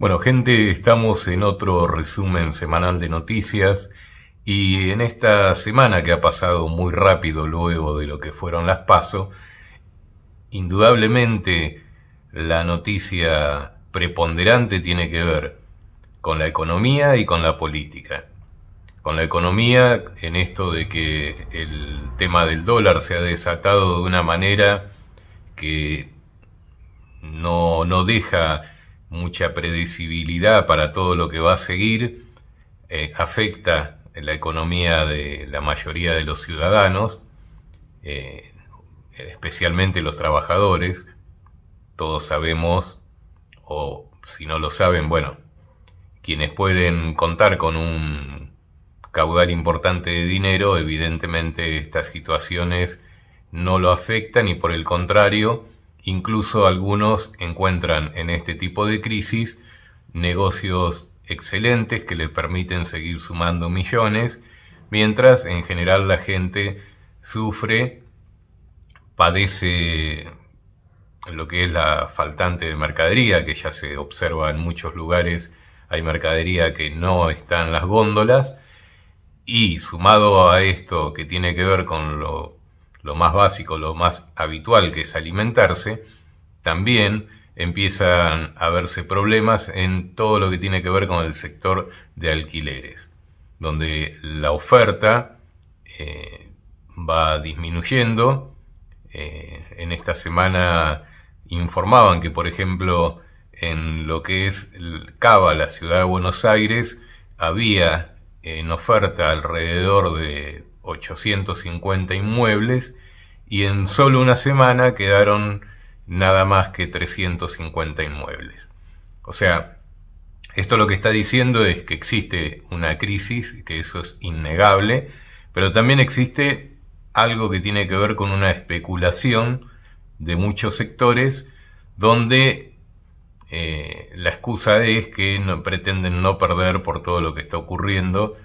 Bueno, gente, estamos en otro resumen semanal de noticias y en esta semana que ha pasado muy rápido luego de lo que fueron las pasos, indudablemente la noticia preponderante tiene que ver con la economía y con la política. Con la economía en esto de que el tema del dólar se ha desatado de una manera que no, no deja mucha predecibilidad para todo lo que va a seguir, eh, afecta la economía de la mayoría de los ciudadanos, eh, especialmente los trabajadores. Todos sabemos, o si no lo saben, bueno, quienes pueden contar con un caudal importante de dinero, evidentemente estas situaciones no lo afectan y por el contrario, Incluso algunos encuentran en este tipo de crisis negocios excelentes que le permiten seguir sumando millones, mientras en general la gente sufre, padece lo que es la faltante de mercadería, que ya se observa en muchos lugares, hay mercadería que no está en las góndolas, y sumado a esto que tiene que ver con lo lo más básico, lo más habitual que es alimentarse, también empiezan a verse problemas en todo lo que tiene que ver con el sector de alquileres, donde la oferta eh, va disminuyendo. Eh, en esta semana informaban que, por ejemplo, en lo que es Cava, la ciudad de Buenos Aires, había en oferta alrededor de 850 inmuebles y en solo una semana quedaron nada más que 350 inmuebles. O sea, esto lo que está diciendo es que existe una crisis, que eso es innegable, pero también existe algo que tiene que ver con una especulación de muchos sectores donde eh, la excusa es que no, pretenden no perder por todo lo que está ocurriendo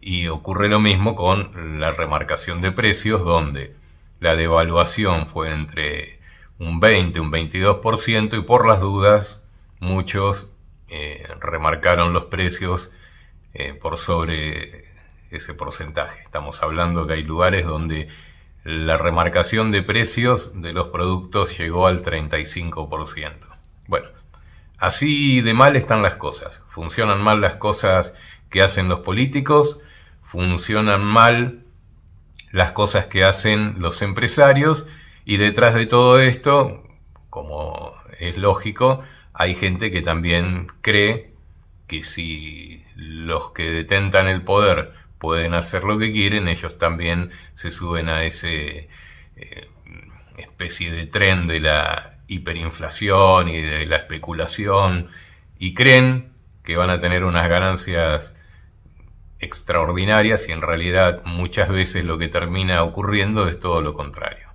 y ocurre lo mismo con la remarcación de precios donde la devaluación fue entre un 20, un 22% y por las dudas muchos eh, remarcaron los precios eh, por sobre ese porcentaje. Estamos hablando que hay lugares donde la remarcación de precios de los productos llegó al 35%. Bueno, así de mal están las cosas. Funcionan mal las cosas que hacen los políticos, funcionan mal las cosas que hacen los empresarios y detrás de todo esto, como es lógico, hay gente que también cree que si los que detentan el poder pueden hacer lo que quieren, ellos también se suben a ese eh, especie de tren de la hiperinflación y de la especulación y creen que van a tener unas ganancias extraordinarias y en realidad muchas veces lo que termina ocurriendo es todo lo contrario.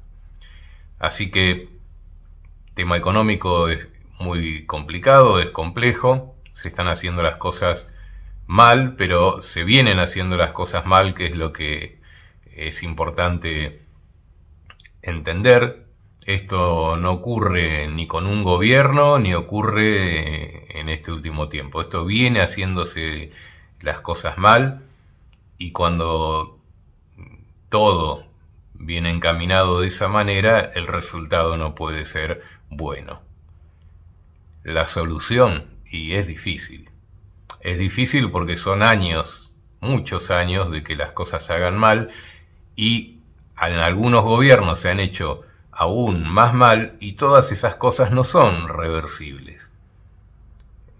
Así que tema económico es muy complicado, es complejo, se están haciendo las cosas mal, pero se vienen haciendo las cosas mal, que es lo que es importante entender. Esto no ocurre ni con un gobierno, ni ocurre en este último tiempo. Esto viene haciéndose las cosas mal y cuando todo viene encaminado de esa manera, el resultado no puede ser bueno. La solución, y es difícil, es difícil porque son años, muchos años de que las cosas se hagan mal y en algunos gobiernos se han hecho aún más mal y todas esas cosas no son reversibles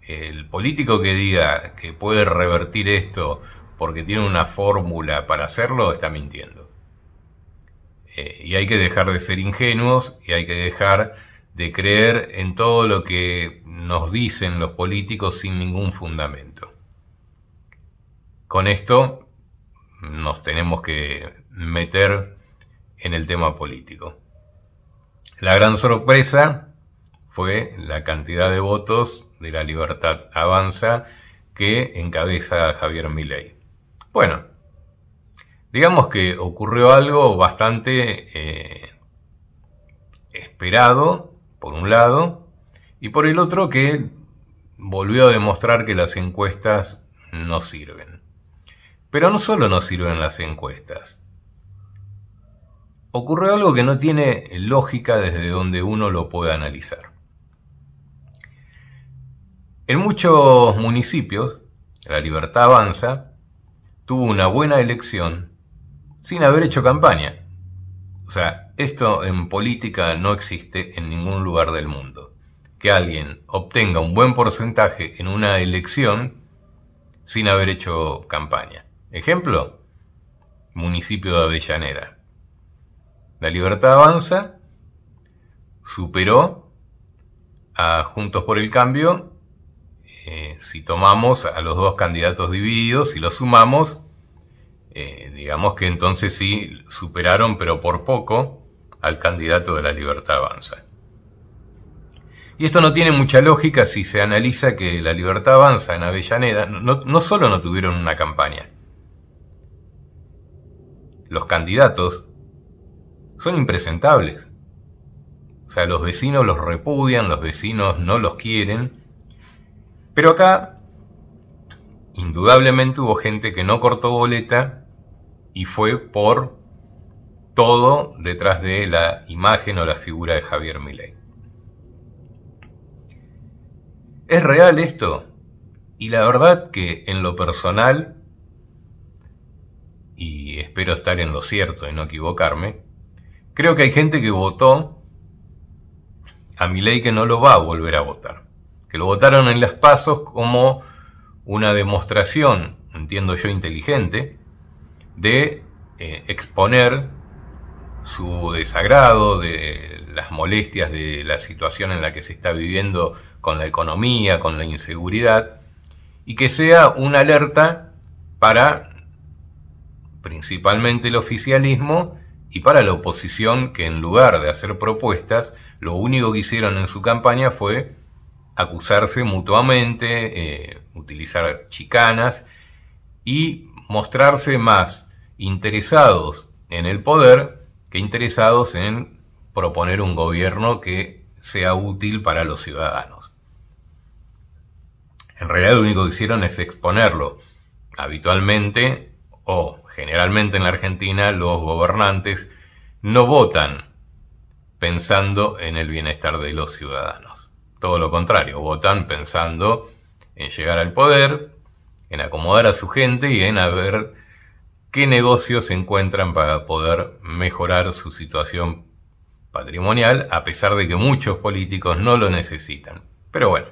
el político que diga que puede revertir esto porque tiene una fórmula para hacerlo está mintiendo. Eh, y hay que dejar de ser ingenuos y hay que dejar de creer en todo lo que nos dicen los políticos sin ningún fundamento. Con esto nos tenemos que meter en el tema político. La gran sorpresa fue la cantidad de votos de la Libertad Avanza que encabeza Javier Milei. Bueno, digamos que ocurrió algo bastante eh, esperado, por un lado, y por el otro que volvió a demostrar que las encuestas no sirven. Pero no solo no sirven las encuestas. Ocurrió algo que no tiene lógica desde donde uno lo pueda analizar. En muchos municipios, la Libertad Avanza tuvo una buena elección sin haber hecho campaña. O sea, esto en política no existe en ningún lugar del mundo. Que alguien obtenga un buen porcentaje en una elección sin haber hecho campaña. Ejemplo, municipio de Avellaneda. La Libertad Avanza superó a Juntos por el Cambio eh, si tomamos a los dos candidatos divididos y los sumamos, eh, digamos que entonces sí superaron, pero por poco, al candidato de la libertad avanza. Y esto no tiene mucha lógica si se analiza que la libertad avanza en Avellaneda no, no solo no tuvieron una campaña, los candidatos son impresentables. O sea, los vecinos los repudian, los vecinos no los quieren, pero acá, indudablemente hubo gente que no cortó boleta y fue por todo detrás de la imagen o la figura de Javier Milei. ¿Es real esto? Y la verdad que en lo personal, y espero estar en lo cierto y no equivocarme, creo que hay gente que votó a Milei que no lo va a volver a votar lo votaron en las pasos como una demostración, entiendo yo, inteligente, de eh, exponer su desagrado, de las molestias de la situación en la que se está viviendo con la economía, con la inseguridad, y que sea una alerta para principalmente el oficialismo y para la oposición que en lugar de hacer propuestas, lo único que hicieron en su campaña fue acusarse mutuamente, eh, utilizar chicanas y mostrarse más interesados en el poder que interesados en proponer un gobierno que sea útil para los ciudadanos. En realidad lo único que hicieron es exponerlo. Habitualmente o generalmente en la Argentina los gobernantes no votan pensando en el bienestar de los ciudadanos todo lo contrario, votan pensando en llegar al poder, en acomodar a su gente y en ver qué negocios encuentran para poder mejorar su situación patrimonial, a pesar de que muchos políticos no lo necesitan. Pero bueno,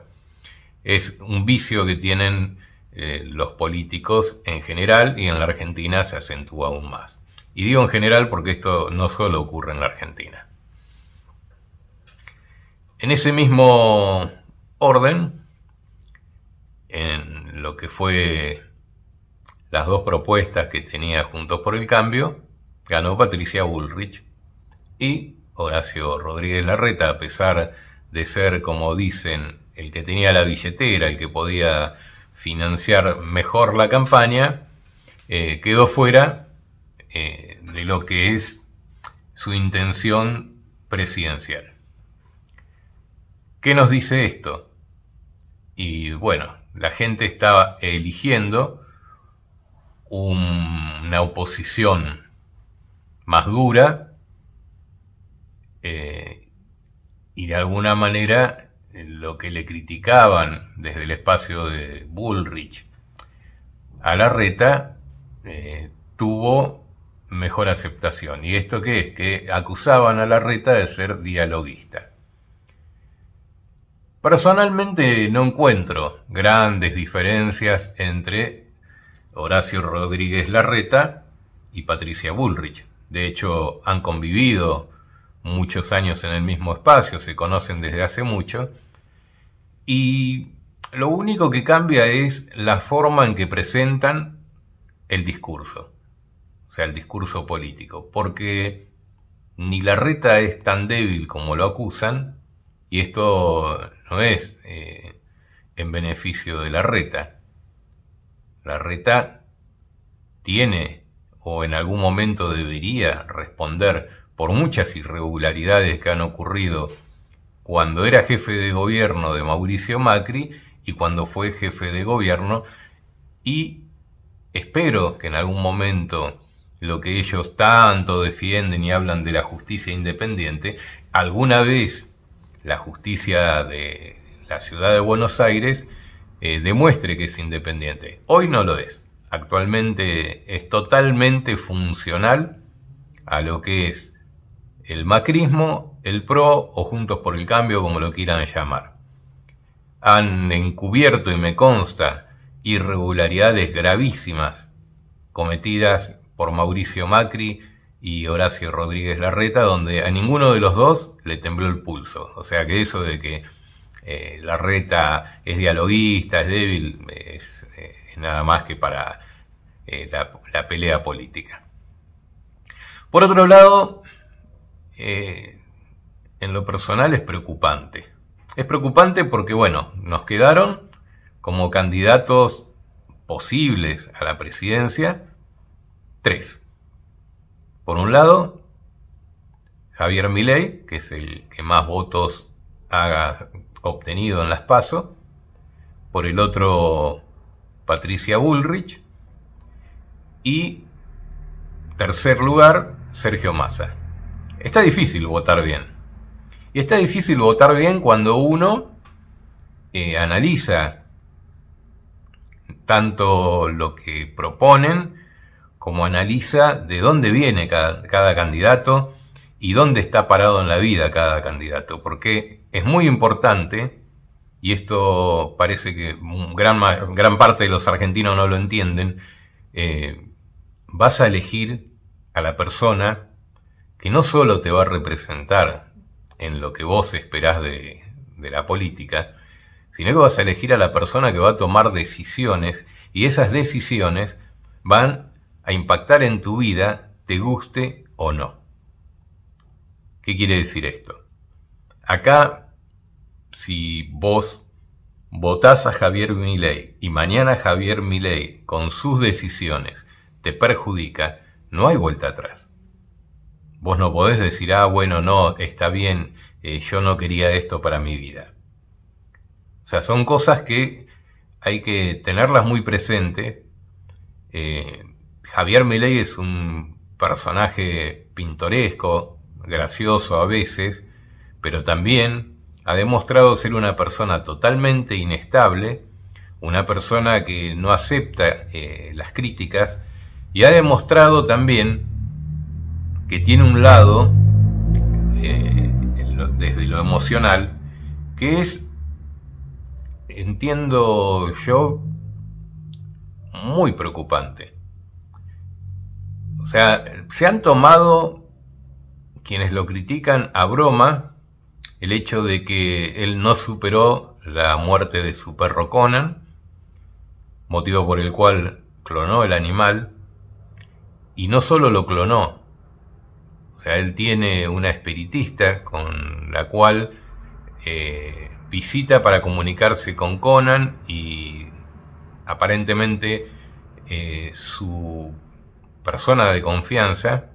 es un vicio que tienen eh, los políticos en general y en la Argentina se acentúa aún más. Y digo en general porque esto no solo ocurre en la Argentina. En ese mismo orden, en lo que fue las dos propuestas que tenía Juntos por el Cambio, ganó Patricia Bullrich y Horacio Rodríguez Larreta, a pesar de ser, como dicen, el que tenía la billetera, el que podía financiar mejor la campaña, eh, quedó fuera eh, de lo que es su intención presidencial. ¿Qué nos dice esto? Y bueno, la gente estaba eligiendo una oposición más dura eh, y de alguna manera lo que le criticaban desde el espacio de Bullrich a la reta eh, tuvo mejor aceptación. ¿Y esto qué es? Que acusaban a la reta de ser dialoguista. Personalmente no encuentro grandes diferencias entre Horacio Rodríguez Larreta y Patricia Bullrich. De hecho, han convivido muchos años en el mismo espacio, se conocen desde hace mucho. Y lo único que cambia es la forma en que presentan el discurso, o sea, el discurso político, porque ni Larreta es tan débil como lo acusan, y esto no es eh, en beneficio de la reta. La reta tiene o en algún momento debería responder por muchas irregularidades que han ocurrido cuando era jefe de gobierno de Mauricio Macri y cuando fue jefe de gobierno y espero que en algún momento lo que ellos tanto defienden y hablan de la justicia independiente, alguna vez la justicia de la ciudad de Buenos Aires eh, demuestre que es independiente. Hoy no lo es. Actualmente es totalmente funcional a lo que es el macrismo, el PRO o Juntos por el Cambio, como lo quieran llamar. Han encubierto, y me consta, irregularidades gravísimas cometidas por Mauricio Macri y Horacio Rodríguez Larreta, donde a ninguno de los dos le tembló el pulso. O sea que eso de que eh, la reta es dialoguista, es débil, es, eh, nada más que para eh, la, pelea política. Por otro lado, en lo personal es preocupante. Es preocupante porque, bueno, nos quedaron como candidatos posibles a la presidencia tres. Por un lado, Javier Milei, que es el que más votos ha obtenido en las PASO, por el otro Patricia Bullrich y tercer lugar Sergio Massa. Está difícil votar bien. Y está difícil votar bien cuando uno eh, analiza tanto lo que proponen como analiza de dónde viene cada candidato, y dónde está parado en la vida cada candidato, porque es muy importante, y esto parece que gran, gran parte de los argentinos no lo entienden, eh, vas a elegir a la persona que no solo te va a representar en lo que vos esperás de, de la política, sino que vas a elegir a la persona que va a tomar decisiones y esas decisiones van a impactar en tu vida, te guste o no. ¿Qué quiere decir esto? Acá, si vos votás a Javier Milei y mañana Javier Milei con sus decisiones te perjudica, no hay vuelta atrás. Vos no podés decir, ah, bueno, no, está bien, eh, yo no quería esto para mi vida. O sea, son cosas que hay que tenerlas muy presente. Eh, Javier Milei es un personaje pintoresco, gracioso a veces, pero también ha demostrado ser una persona totalmente inestable, una persona que no acepta eh, las críticas y ha demostrado también que tiene un lado, eh, desde lo emocional, que es, entiendo yo, muy preocupante. O sea, se han tomado quienes lo critican a broma el hecho de que él no superó la muerte de su perro Conan, motivo por el cual clonó el animal, y no solo lo clonó, o sea, él tiene una espiritista con la cual eh, visita para comunicarse con Conan y aparentemente eh, su persona de confianza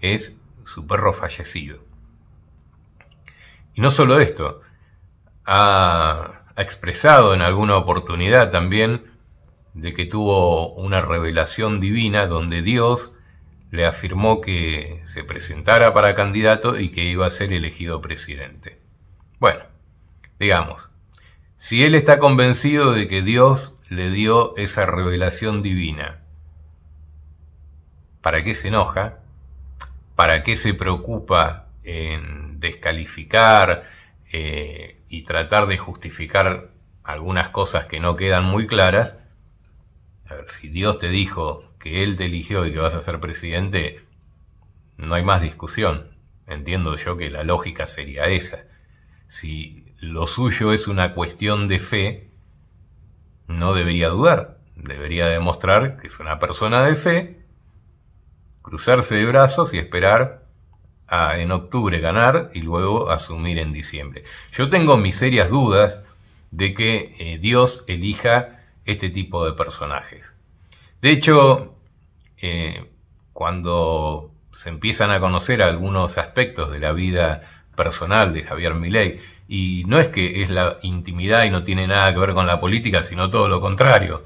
es su perro fallecido. Y no solo esto, ha, ha expresado en alguna oportunidad también de que tuvo una revelación divina donde Dios le afirmó que se presentara para candidato y que iba a ser elegido presidente. Bueno, digamos, si él está convencido de que Dios le dio esa revelación divina, ¿para qué se enoja ¿Para qué se preocupa en descalificar eh, y tratar de justificar algunas cosas que no quedan muy claras? A ver, si Dios te dijo que Él te eligió y que vas a ser presidente, no hay más discusión. Entiendo yo que la lógica sería esa. Si lo suyo es una cuestión de fe, no debería dudar. Debería demostrar que es una persona de fe cruzarse de brazos y esperar a, en octubre ganar y luego asumir en diciembre. Yo tengo mis serias dudas de que eh, Dios elija este tipo de personajes. De hecho, eh, cuando se empiezan a conocer algunos aspectos de la vida personal de Javier Milei, y no es que es la intimidad y no tiene nada que ver con la política, sino todo lo contrario,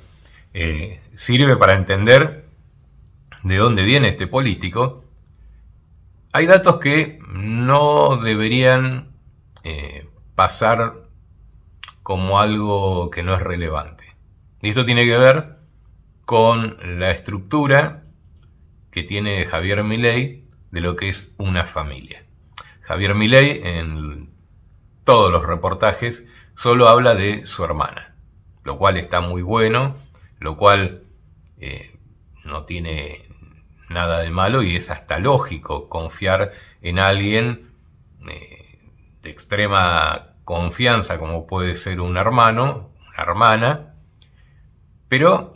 eh, sirve para entender de dónde viene este político, hay datos que no deberían eh, pasar como algo que no es relevante. Y esto tiene que ver con la estructura que tiene Javier Milei de lo que es una familia. Javier Milei en todos los reportajes solo habla de su hermana, lo cual está muy bueno, lo cual eh, no tiene nada de malo y es hasta lógico confiar en alguien eh, de extrema confianza como puede ser un hermano, una hermana, pero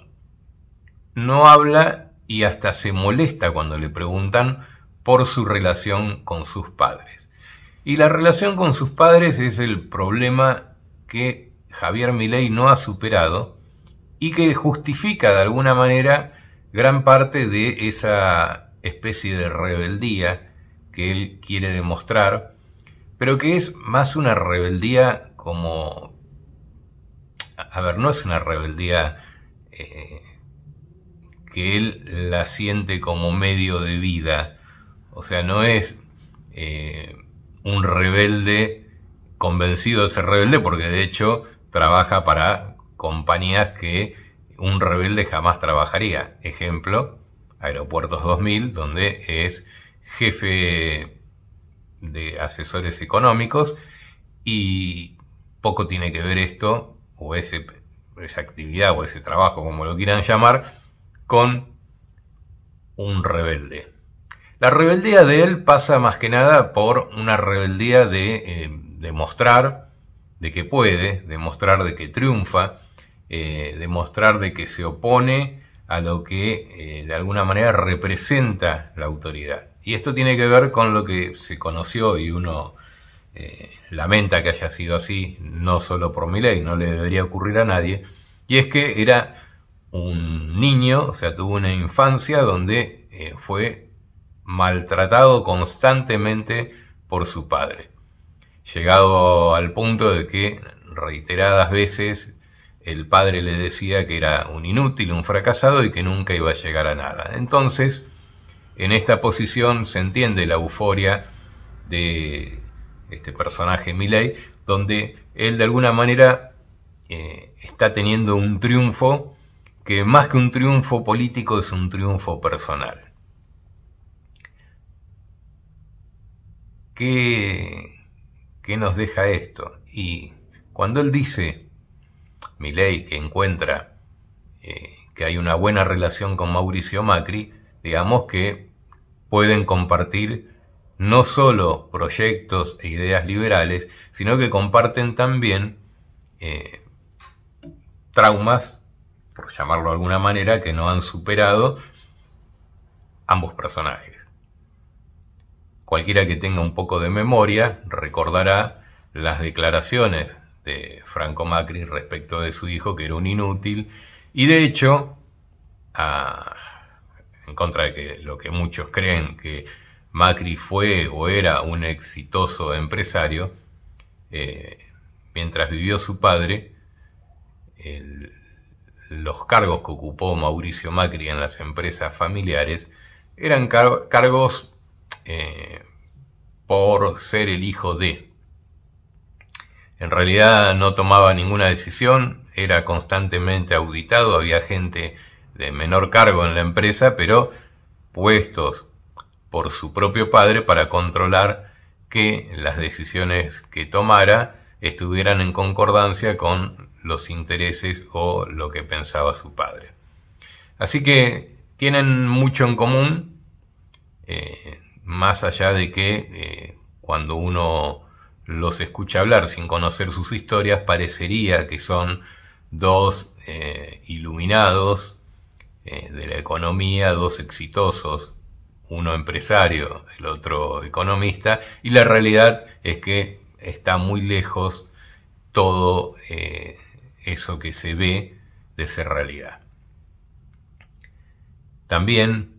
no habla y hasta se molesta cuando le preguntan por su relación con sus padres. Y la relación con sus padres es el problema que Javier Milei no ha superado y que justifica de alguna manera gran parte de esa especie de rebeldía que él quiere demostrar, pero que es más una rebeldía como... A ver, no es una rebeldía eh, que él la siente como medio de vida, o sea, no es eh, un rebelde convencido de ser rebelde, porque de hecho trabaja para compañías que un rebelde jamás trabajaría. Ejemplo, Aeropuertos 2000, donde es jefe de asesores económicos y poco tiene que ver esto o esa actividad o ese trabajo, como lo quieran llamar, con un rebelde. La rebeldía de él pasa más que nada por una rebeldía de eh, demostrar de que puede, demostrar de que triunfa, eh, demostrar de que se opone a lo que eh, de alguna manera representa la autoridad. Y esto tiene que ver con lo que se conoció y uno eh, lamenta que haya sido así, no solo por mi ley, no le debería ocurrir a nadie, y es que era un niño, o sea, tuvo una infancia donde fue maltratado constantemente por su padre, llegado al punto de que reiteradas veces el padre le decía que era un inútil, un fracasado y que nunca iba a llegar a nada. Entonces, en esta posición se entiende la euforia de este personaje Milley, donde él de alguna manera eh, está teniendo un triunfo que más que un triunfo político es un triunfo personal. ¿Qué, qué nos deja esto? Y cuando él dice Milei, que encuentra eh, que hay una buena relación con Mauricio Macri, digamos que pueden compartir no solo proyectos e ideas liberales, sino que comparten también eh, traumas, por llamarlo de alguna manera, que no han superado ambos personajes. Cualquiera que tenga un poco de memoria recordará las declaraciones de Franco Macri respecto de su hijo, que era un inútil, y de hecho, en contra de que, lo que muchos creen que Macri fue o era un exitoso empresario, eh, mientras vivió su padre, los cargos que ocupó Mauricio Macri en las empresas familiares eran cargos eh, por ser el hijo de, en realidad no tomaba ninguna decisión, era constantemente auditado, había gente de menor cargo en la empresa, pero puestos por su propio padre para controlar que las decisiones que tomara estuvieran en concordancia con los intereses o lo que pensaba su padre. Así que tienen mucho en común, eh, más allá de que eh, cuando uno los escucha hablar sin conocer sus historias, parecería que son dos eh, iluminados eh, de la economía, dos exitosos, uno empresario, el otro economista, y la realidad es que está muy lejos todo eh, eso que se ve de ser realidad. También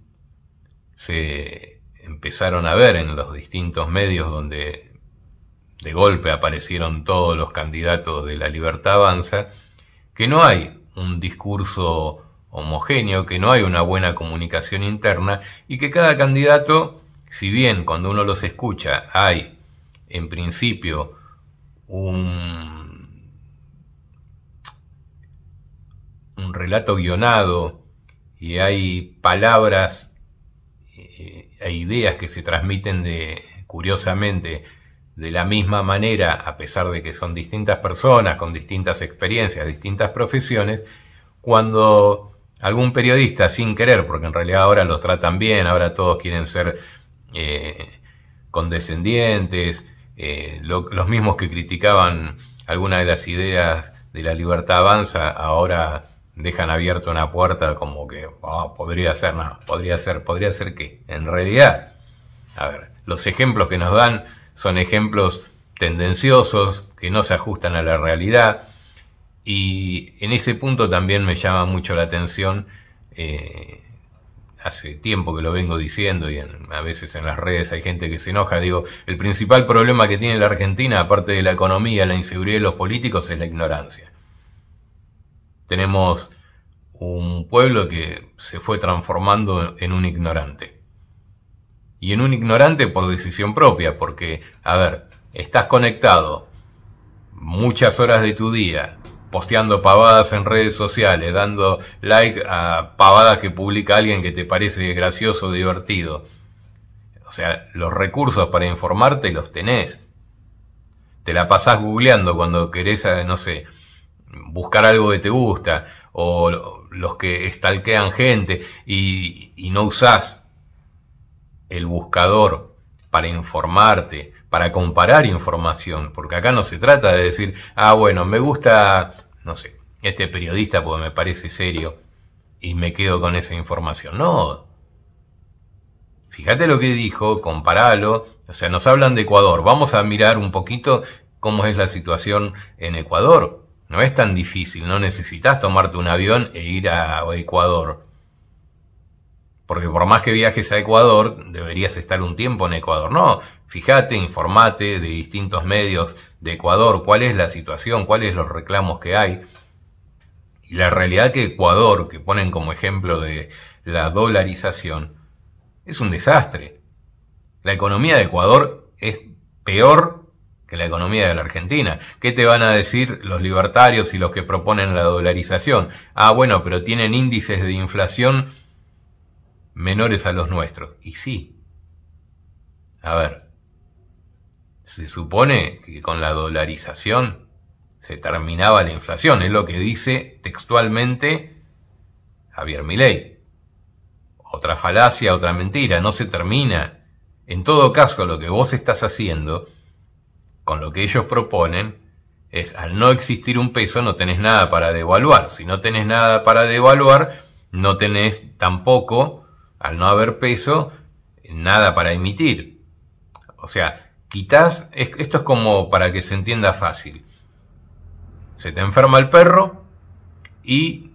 se empezaron a ver en los distintos medios donde de golpe aparecieron todos los candidatos de la libertad avanza, que no hay un discurso homogéneo, que no hay una buena comunicación interna y que cada candidato, si bien cuando uno los escucha hay en principio un, un relato guionado y hay palabras eh, e ideas que se transmiten de, curiosamente de la misma manera, a pesar de que son distintas personas, con distintas experiencias, distintas profesiones, cuando algún periodista sin querer, porque en realidad ahora los tratan bien, ahora todos quieren ser eh, condescendientes, eh, los mismos que criticaban alguna de las ideas de la libertad avanza, ahora dejan abierta una puerta como que ah, podría ser, no, podría ser, podría ser que. En realidad, a ver, los ejemplos que nos dan son ejemplos tendenciosos que no se ajustan a la realidad y en ese punto también me llama mucho la atención, eh, hace tiempo que lo vengo diciendo y a veces en las redes hay gente que se enoja, digo, el principal problema que tiene la Argentina, aparte de la economía, la inseguridad de los políticos, es la ignorancia. Tenemos un pueblo que se fue transformando en un ignorante y en un ignorante por decisión propia, porque, a ver, estás conectado muchas horas de tu día posteando pavadas en redes sociales, dando like a pavadas que publica alguien que te parece gracioso, o divertido. O sea, los recursos para informarte los tenés. Te la pasás googleando cuando querés, eh, no sé, buscar algo que te gusta, o los que estalquean gente y, y no usás el buscador para informarte, para comparar información, porque acá no se trata de decir, ah, bueno, me gusta, no sé, este periodista porque me parece serio y me quedo con esa información. No. Fíjate lo que dijo, comparalo. O sea, nos hablan de Ecuador. Vamos a mirar un poquito cómo es la situación en Ecuador. No es tan difícil, no necesitas tomarte un avión e ir a Ecuador. Porque por más que viajes a Ecuador, deberías estar un tiempo en Ecuador. No, fíjate, informate de distintos medios de Ecuador, cuál es la situación, cuáles los reclamos que hay. Y la realidad que Ecuador, que ponen como ejemplo de la dolarización, es un desastre. La economía de Ecuador es peor que la economía de la Argentina. ¿Qué te van a decir los libertarios y los que proponen la dolarización? Ah, bueno, pero tienen índices de inflación menores a los nuestros. Y sí. A ver. Se supone que con la dolarización se terminaba la inflación. Es lo que dice textualmente Javier Milei. Otra falacia, otra mentira. No se termina. En todo caso, lo que vos estás haciendo, con lo que ellos proponen, es al no existir un peso no tenés nada para devaluar. Si no tenés nada para devaluar, no tenés tampoco al no haber peso, nada para emitir. O sea, quitas, esto es como para que se entienda fácil. Se te enferma el perro y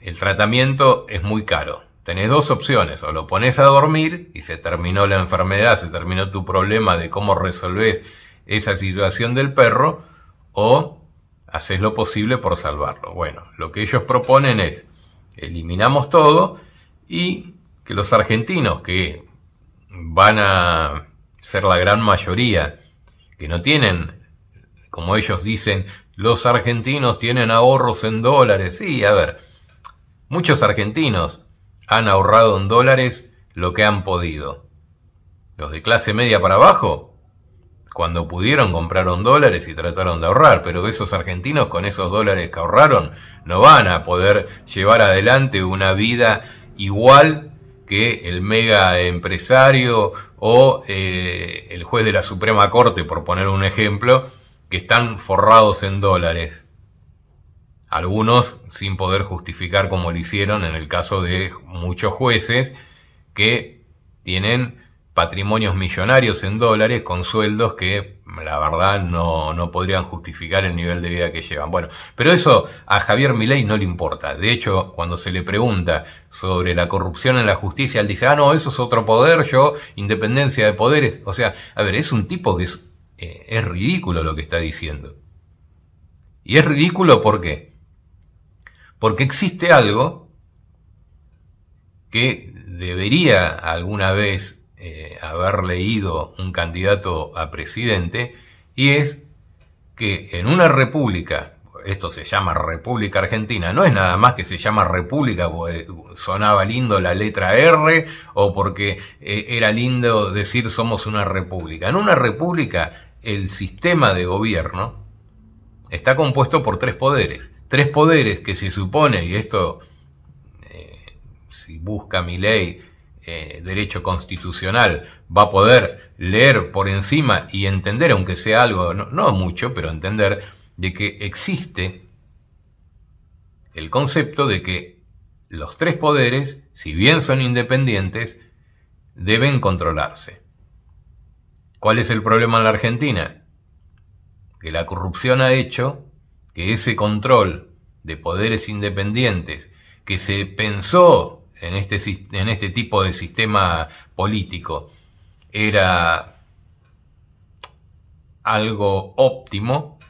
el tratamiento es muy caro. Tenés dos opciones, o lo pones a dormir y se terminó la enfermedad, se terminó tu problema de cómo resolver esa situación del perro, o haces lo posible por salvarlo. Bueno, lo que ellos proponen es, eliminamos todo y que los argentinos que van a ser la gran mayoría, que no tienen, como ellos dicen, los argentinos tienen ahorros en dólares. Sí, a ver, muchos argentinos han ahorrado en dólares lo que han podido. Los de clase media para abajo, cuando pudieron compraron dólares y trataron de ahorrar, pero esos argentinos con esos dólares que ahorraron no van a poder llevar adelante una vida igual que el mega empresario o eh, el juez de la Suprema Corte, por poner un ejemplo, que están forrados en dólares. Algunos sin poder justificar como lo hicieron en el caso de muchos jueces que tienen patrimonios millonarios en dólares con sueldos que la verdad no, podrían justificar el nivel de vida que llevan. Bueno, pero eso a Javier Milei no le importa. De hecho, cuando se le pregunta sobre la corrupción en la justicia, él dice, ah, no, eso es otro poder, yo, independencia de poderes. O sea, a ver, es un tipo que es, eh, es ridículo lo que está diciendo. Y es ridículo porque Porque existe algo que debería alguna vez eh, haber leído un candidato a presidente, y es que en una república, esto se llama República Argentina, no es nada más que se llama República porque sonaba lindo la letra R o porque eh, era lindo decir somos una república. En una república el sistema de gobierno está compuesto por tres poderes. Tres poderes que se supone, y esto eh, si busca mi ley, eh, derecho constitucional va a poder leer por encima y entender, aunque sea algo, no mucho, pero entender de que existe el concepto de que los tres poderes, si bien son independientes, deben controlarse. ¿Cuál es el problema en la Argentina? Que la corrupción ha hecho que ese control de poderes independientes que se pensó en este, en este tipo de sistema político era algo óptimo,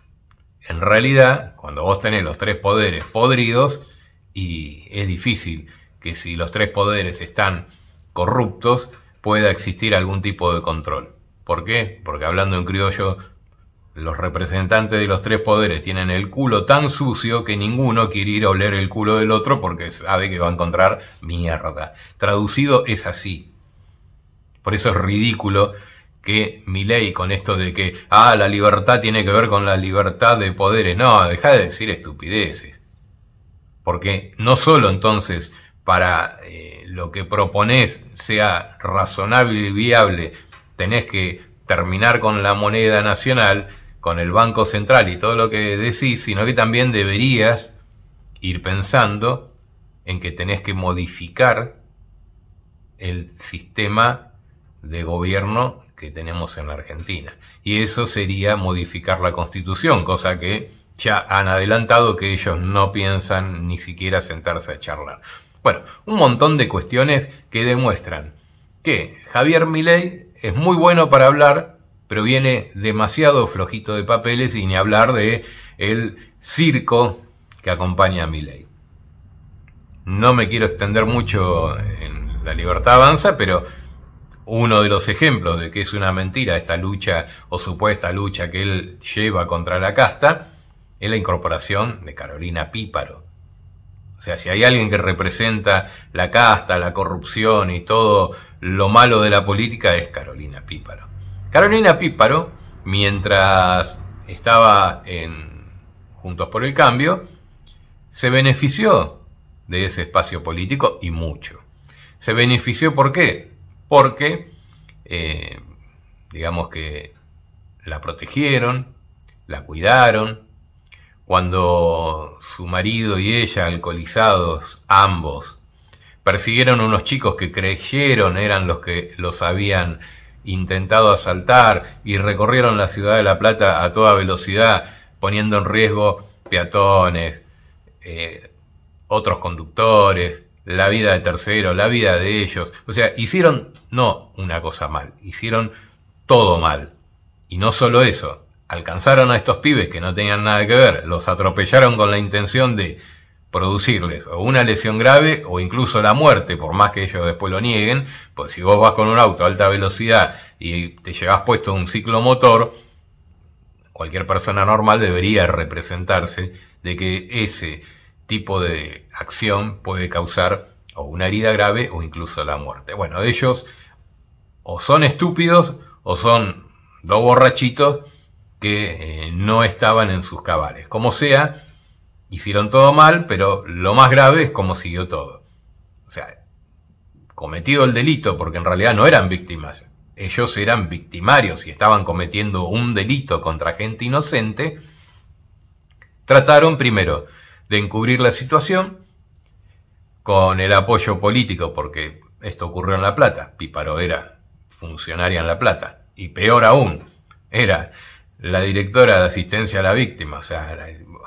en realidad, cuando vos tenés los tres poderes podridos, y es difícil que si los tres poderes están corruptos, pueda existir algún tipo de control. ¿Por qué? Porque hablando en criollo, los representantes de los tres poderes tienen el culo tan sucio que ninguno quiere ir a oler el culo del otro porque sabe que va a encontrar mierda. Traducido es así. Por eso es ridículo que mi ley con esto de que, ah, la libertad tiene que ver con la libertad de poderes. No, deja de decir estupideces. Porque no solo entonces para eh, lo que propones sea razonable y viable, tenés que terminar con la moneda nacional, con el Banco Central y todo lo que decís, sino que también deberías ir pensando en que tenés que modificar el sistema de gobierno que tenemos en la Argentina. Y eso sería modificar la constitución, cosa que ya han adelantado que ellos no piensan ni siquiera sentarse a charlar. Bueno, un montón de cuestiones que demuestran que Javier Milei es muy bueno para hablar, pero viene demasiado flojito de papeles y ni hablar de el circo que acompaña a Miley. No me quiero extender mucho en la libertad avanza, pero uno de los ejemplos de que es una mentira esta lucha o supuesta lucha que él lleva contra la casta es la incorporación de Carolina Píparo. O sea, si hay alguien que representa la casta, la corrupción y todo lo malo de la política es Carolina Píparo. Carolina Píparo, mientras estaba en Juntos por el Cambio, se benefició de ese espacio político y mucho. Se benefició por qué? Porque, eh, digamos que la protegieron, la cuidaron. Cuando su marido y ella, alcoholizados ambos, persiguieron unos chicos que creyeron eran los que los habían intentado asaltar y recorrieron la ciudad de La Plata a toda velocidad, poniendo en riesgo peatones, eh, otros conductores, la vida de terceros, la vida de ellos. O sea, hicieron no una cosa mal, hicieron todo mal. Y no solo eso, alcanzaron a estos pibes que no tenían nada que ver, los atropellaron con la intención de producirles o una lesión grave o incluso la muerte, por más que ellos después lo nieguen, pues si vos vas con un auto a alta velocidad y te llevas puesto un ciclomotor, cualquier persona normal debería representarse de que ese tipo de acción puede causar o una herida grave o incluso la muerte. Bueno, ellos o son estúpidos o son dos borrachitos que eh, no estaban en sus cabales. Como sea, hicieron todo mal, pero lo más grave es cómo siguió todo. O sea, cometido el delito, porque en realidad no eran víctimas, ellos eran victimarios y estaban cometiendo un delito contra gente inocente, trataron primero de encubrir la situación con el apoyo político, porque esto ocurrió en La Plata, Píparo era funcionaria en La Plata, y peor aún, era la directora de asistencia a la víctima, o sea,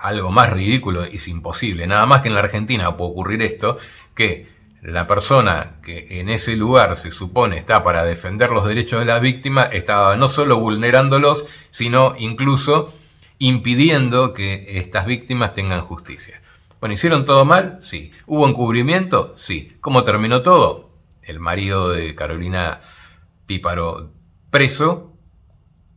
algo más ridículo es imposible. Nada más que en la Argentina puede ocurrir esto, que la persona que en ese lugar se supone está para defender los derechos de las víctimas estaba no solo vulnerándolos, sino incluso impidiendo que estas víctimas tengan justicia. Bueno, ¿hicieron todo mal? Sí. ¿Hubo encubrimiento? Sí. ¿Cómo terminó todo? El marido de Carolina Píparo preso,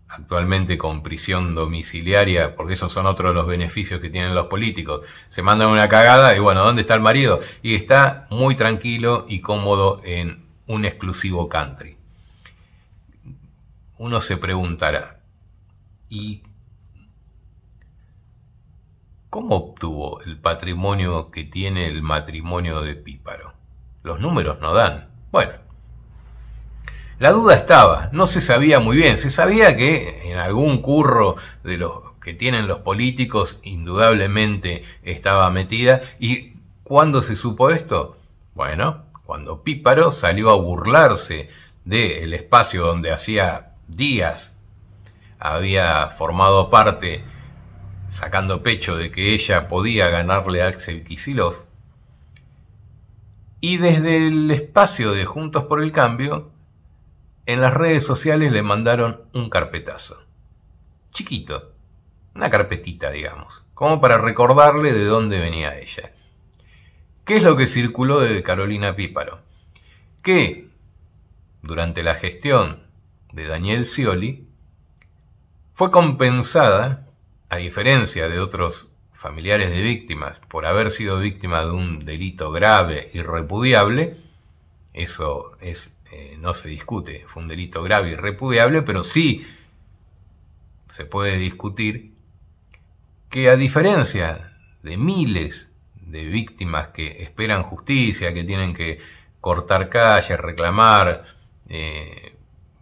actualmente con prisión domiciliaria, porque esos son otros de los beneficios que tienen los políticos. Se mandan una cagada y bueno, ¿dónde está el marido? Y está muy tranquilo y cómodo en un exclusivo country. Uno se preguntará, ¿y cómo obtuvo el patrimonio que tiene el matrimonio de Píparo? Los números no dan. Bueno, la duda estaba, no se sabía muy bien, se sabía que en algún curro de los que tienen los políticos indudablemente estaba metida. ¿Y cuándo se supo esto? Bueno, cuando Píparo salió a burlarse del espacio donde hacía días había formado parte, sacando pecho de que ella podía ganarle a Axel Kisilov. Y desde el espacio de Juntos por el Cambio en las redes sociales le mandaron un carpetazo. Chiquito. Una carpetita, digamos. Como para recordarle de dónde venía ella. ¿Qué es lo que circuló de Carolina Píparo? Que, durante la gestión de Daniel Scioli, fue compensada, a diferencia de otros familiares de víctimas, por haber sido víctima de un delito grave y repudiable, eso es eh, no se discute, fue un delito grave y repudiable, pero sí se puede discutir que a diferencia de miles de víctimas que esperan justicia, que tienen que cortar calles, reclamar, eh,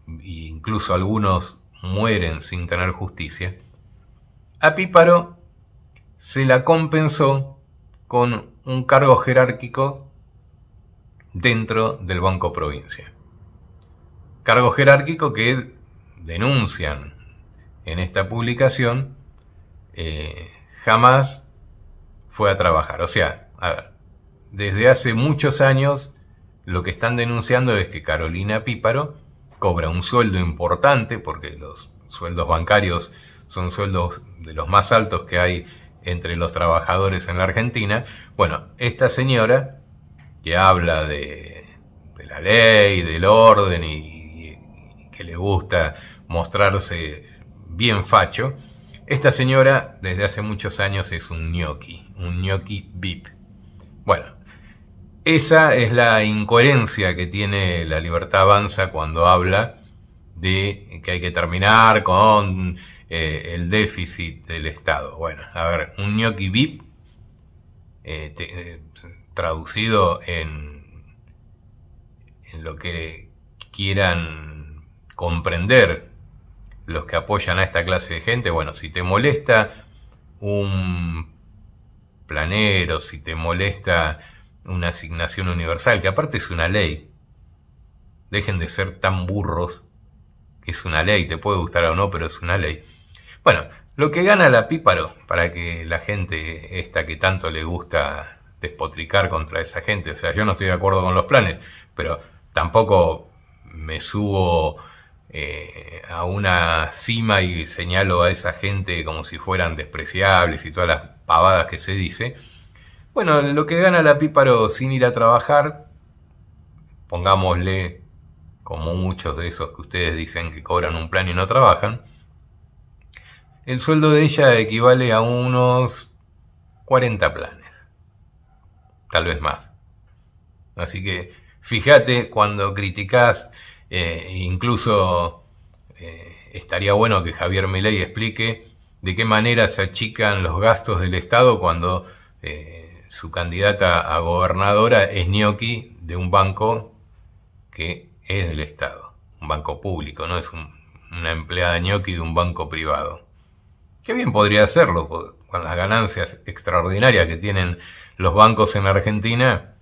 e incluso algunos mueren sin tener justicia, a Píparo se la compensó con un cargo jerárquico dentro del Banco Provincia cargo jerárquico que denuncian en esta publicación eh, jamás fue a trabajar. O sea, a ver, desde hace muchos años lo que están denunciando es que Carolina Píparo cobra un sueldo importante, porque los sueldos bancarios son sueldos de los más altos que hay entre los trabajadores en la Argentina. Bueno, esta señora que habla de, de la ley, del orden y que le gusta mostrarse bien facho, esta señora desde hace muchos años es un gnocchi, un gnocchi VIP. Bueno, esa es la incoherencia que tiene la libertad avanza cuando habla de que hay que terminar con eh, el déficit del Estado. Bueno, a ver, un gnocchi VIP, eh, eh, traducido en, en lo que quieran comprender los que apoyan a esta clase de gente, bueno, si te molesta un planero, si te molesta una asignación universal, que aparte es una ley, dejen de ser tan burros, es una ley, te puede gustar o no, pero es una ley. Bueno, lo que gana la píparo, para que la gente esta que tanto le gusta despotricar contra esa gente, o sea, yo no estoy de acuerdo con los planes, pero tampoco me subo eh, a una cima y señalo a esa gente como si fueran despreciables y todas las pavadas que se dice. Bueno, lo que gana la píparo sin ir a trabajar, pongámosle como muchos de esos que ustedes dicen que cobran un plan y no trabajan, el sueldo de ella equivale a unos 40 planes, tal vez más. Así que fíjate cuando criticas eh, incluso eh, estaría bueno que Javier Milei explique de qué manera se achican los gastos del Estado cuando eh, su candidata a gobernadora es Nioki de un banco que es del Estado, un banco público, no es un, una empleada ñoqui de un banco privado. Qué bien podría hacerlo con las ganancias extraordinarias que tienen los bancos en Argentina,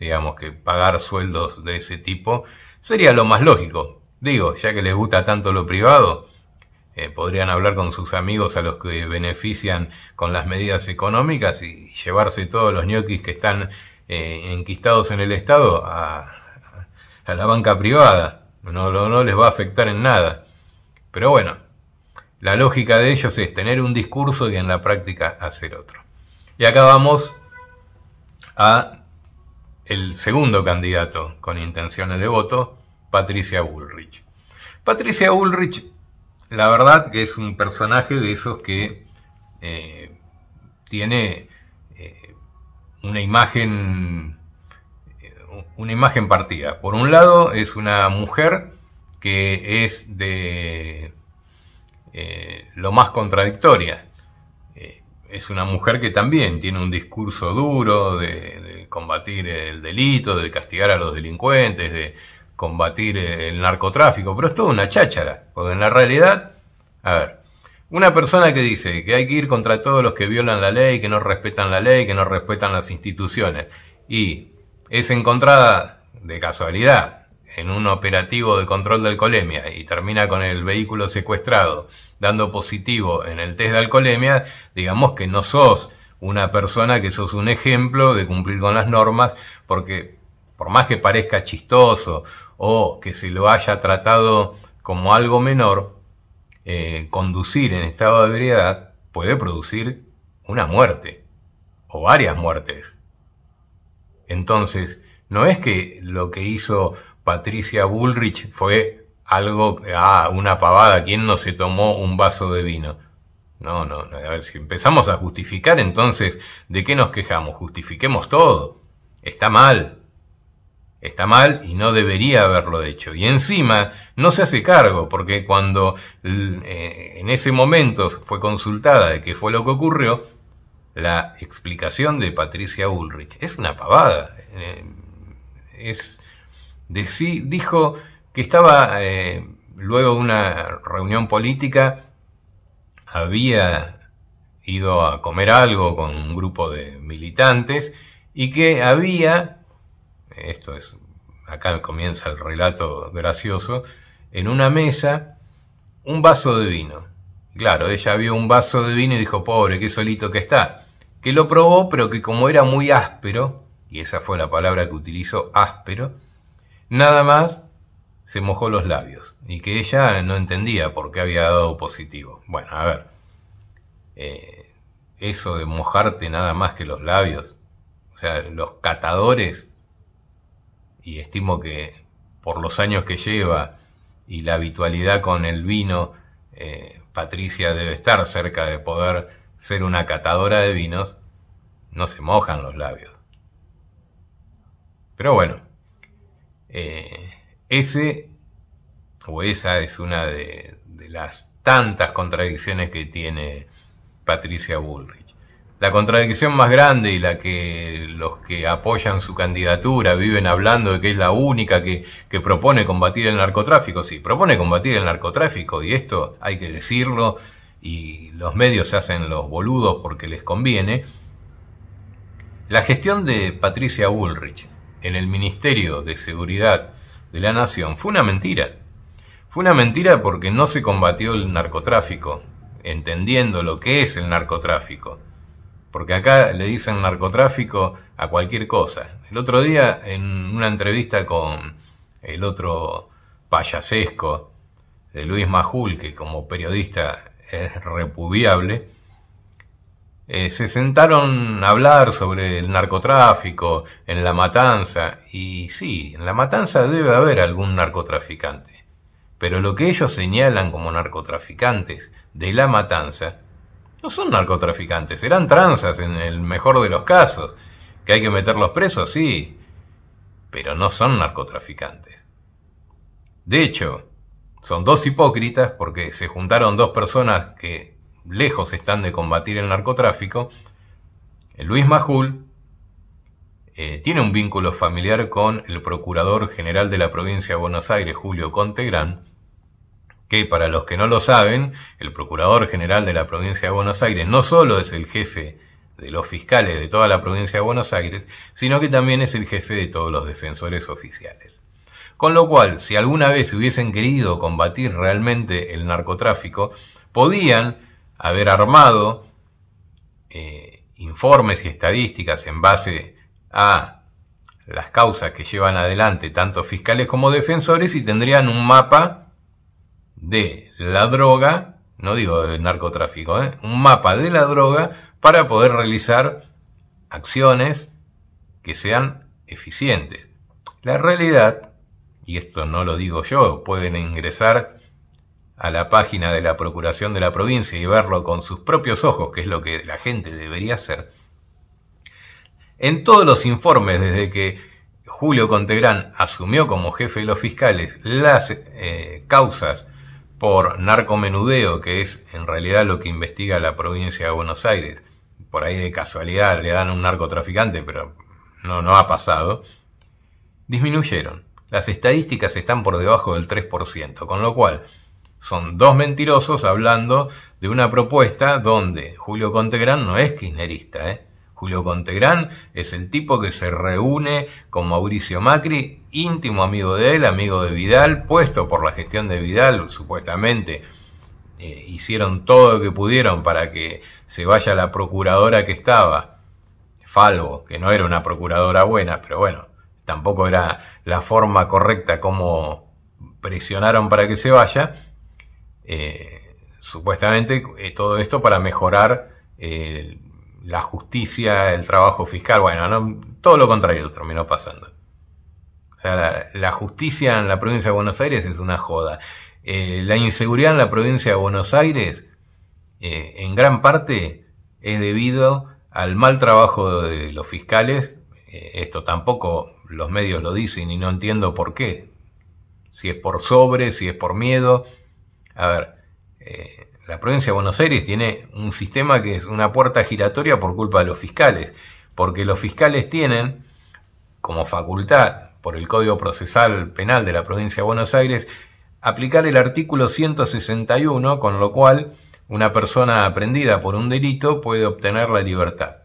digamos que pagar sueldos de ese tipo Sería lo más lógico. Digo, ya que les gusta tanto lo privado, eh, podrían hablar con sus amigos a los que benefician con las medidas económicas y llevarse todos los ñoquis que están eh, enquistados en el Estado a, la banca privada. No, no les va a afectar en nada. Pero bueno, la lógica de ellos es tener un discurso y en la práctica hacer otro. Y acá vamos a el segundo candidato con intenciones de voto, Patricia Ulrich. Patricia Ulrich, la verdad que es un personaje de esos que eh, tiene eh, una imagen eh, una imagen partida. Por un lado es una mujer que es de lo más contradictoria es una mujer que también tiene un discurso duro de, combatir el delito, de castigar a los delincuentes, de combatir el narcotráfico, pero es toda una cháchara, porque en la realidad, a ver, una persona que dice que hay que ir contra todos los que violan la ley, que no respetan la ley, que no respetan las instituciones, y es encontrada de casualidad en un operativo de control de alcoholemia y termina con el vehículo secuestrado dando positivo en el test de alcoholemia, digamos que no sos una persona que sos un ejemplo de cumplir con las normas, porque por más que parezca chistoso o que se lo haya tratado como algo menor, eh, conducir en estado de ebriedad puede producir una muerte o varias muertes. Entonces, no es que lo que hizo Patricia Bullrich fue algo, ah, una pavada, ¿quién no se tomó un vaso de vino? No, no, a ver, si empezamos a justificar entonces, ¿de qué nos quejamos? Justifiquemos todo. Está mal. Está mal y no debería haberlo hecho. Y encima no se hace cargo, porque cuando eh, en ese momento fue consultada de qué fue lo que ocurrió, la explicación de Patricia Ulrich es una pavada. Eh, es, dijo que estaba, eh, luego de una reunión política, había ido a comer algo con un grupo de militantes y que había, esto es, acá comienza el relato gracioso, en una mesa un vaso de vino. Claro, ella vio un vaso de vino y dijo, pobre, qué solito que está. Que lo probó, pero que como era muy áspero, y esa fue la palabra que utilizó, áspero, Nada más se mojó los labios y que ella no entendía por qué había dado positivo. Bueno, a ver, eh, eso de mojarte nada más que los labios, o sea, los catadores, y estimo que por los años que lleva y la habitualidad con el vino, eh, Patricia debe estar cerca de poder ser una catadora de vinos, no se mojan los labios. Pero bueno, eh, ese o esa es una de, las tantas contradicciones que tiene Patricia Bullrich. La contradicción más grande y la que los que apoyan su candidatura viven hablando de que es la única que, que, propone combatir el narcotráfico, sí, propone combatir el narcotráfico y esto hay que decirlo y los medios se hacen los boludos porque les conviene. La gestión de Patricia Bullrich en el Ministerio de Seguridad de la Nación fue una mentira. Fue una mentira porque no se combatió el narcotráfico, entendiendo lo que es el narcotráfico. Porque acá le dicen narcotráfico a cualquier cosa. El otro día, en una entrevista con el otro payasesco de Luis Majul, que como periodista es repudiable, eh, se sentaron a hablar sobre el narcotráfico en la matanza, y sí, en la matanza debe haber algún narcotraficante, pero lo que ellos señalan como narcotraficantes de la matanza no son narcotraficantes, eran tranzas en el mejor de los casos, que hay que meterlos presos, sí, pero no son narcotraficantes. De hecho, son dos hipócritas porque se juntaron dos personas que lejos están de combatir el narcotráfico, Luis Majul eh, tiene un vínculo familiar con el Procurador General de la Provincia de Buenos Aires, Julio Contegrán, que para los que no lo saben, el Procurador General de la Provincia de Buenos Aires no solo es el jefe de los fiscales de toda la provincia de Buenos Aires, sino que también es el jefe de todos los defensores oficiales. Con lo cual, si alguna vez hubiesen querido combatir realmente el narcotráfico, podían haber armado eh, informes y estadísticas en base a las causas que llevan adelante tanto fiscales como defensores y tendrían un mapa de la droga, no digo del narcotráfico, ¿eh? un mapa de la droga para poder realizar acciones que sean eficientes. La realidad, y esto no lo digo yo, pueden ingresar a la página de la Procuración de la provincia y verlo con sus propios ojos, que es lo que la gente debería hacer, en todos los informes desde que Julio Contegrán asumió como jefe de los fiscales las eh, causas por narcomenudeo, que es en realidad lo que investiga la provincia de Buenos Aires, por ahí de casualidad le dan un narcotraficante, pero no, no ha pasado, disminuyeron. Las estadísticas están por debajo del 3%, con lo cual son dos mentirosos hablando de una propuesta donde Julio Contegrán no es kirchnerista. ¿eh? Julio Contegrán es el tipo que se reúne con Mauricio Macri, íntimo amigo de él, amigo de Vidal, puesto por la gestión de Vidal, supuestamente. Eh, hicieron todo lo que pudieron para que se vaya la procuradora que estaba, Falvo, que no era una procuradora buena, pero bueno, tampoco era la forma correcta como presionaron para que se vaya. Eh, supuestamente eh, todo esto para mejorar eh, la justicia, el trabajo fiscal. Bueno, no, todo lo contrario terminó pasando. O sea, la, la, justicia en la provincia de Buenos Aires es una joda. la inseguridad en la provincia de Buenos Aires en gran parte es debido al mal trabajo de los fiscales. esto tampoco los medios lo dicen y no entiendo por qué. Si es por sobre, si es por miedo, a ver, eh, la provincia de Buenos Aires tiene un sistema que es una puerta giratoria por culpa de los fiscales, porque los fiscales tienen como facultad por el Código Procesal Penal de la provincia de Buenos Aires aplicar el artículo 161, con lo cual una persona aprendida por un delito puede obtener la libertad.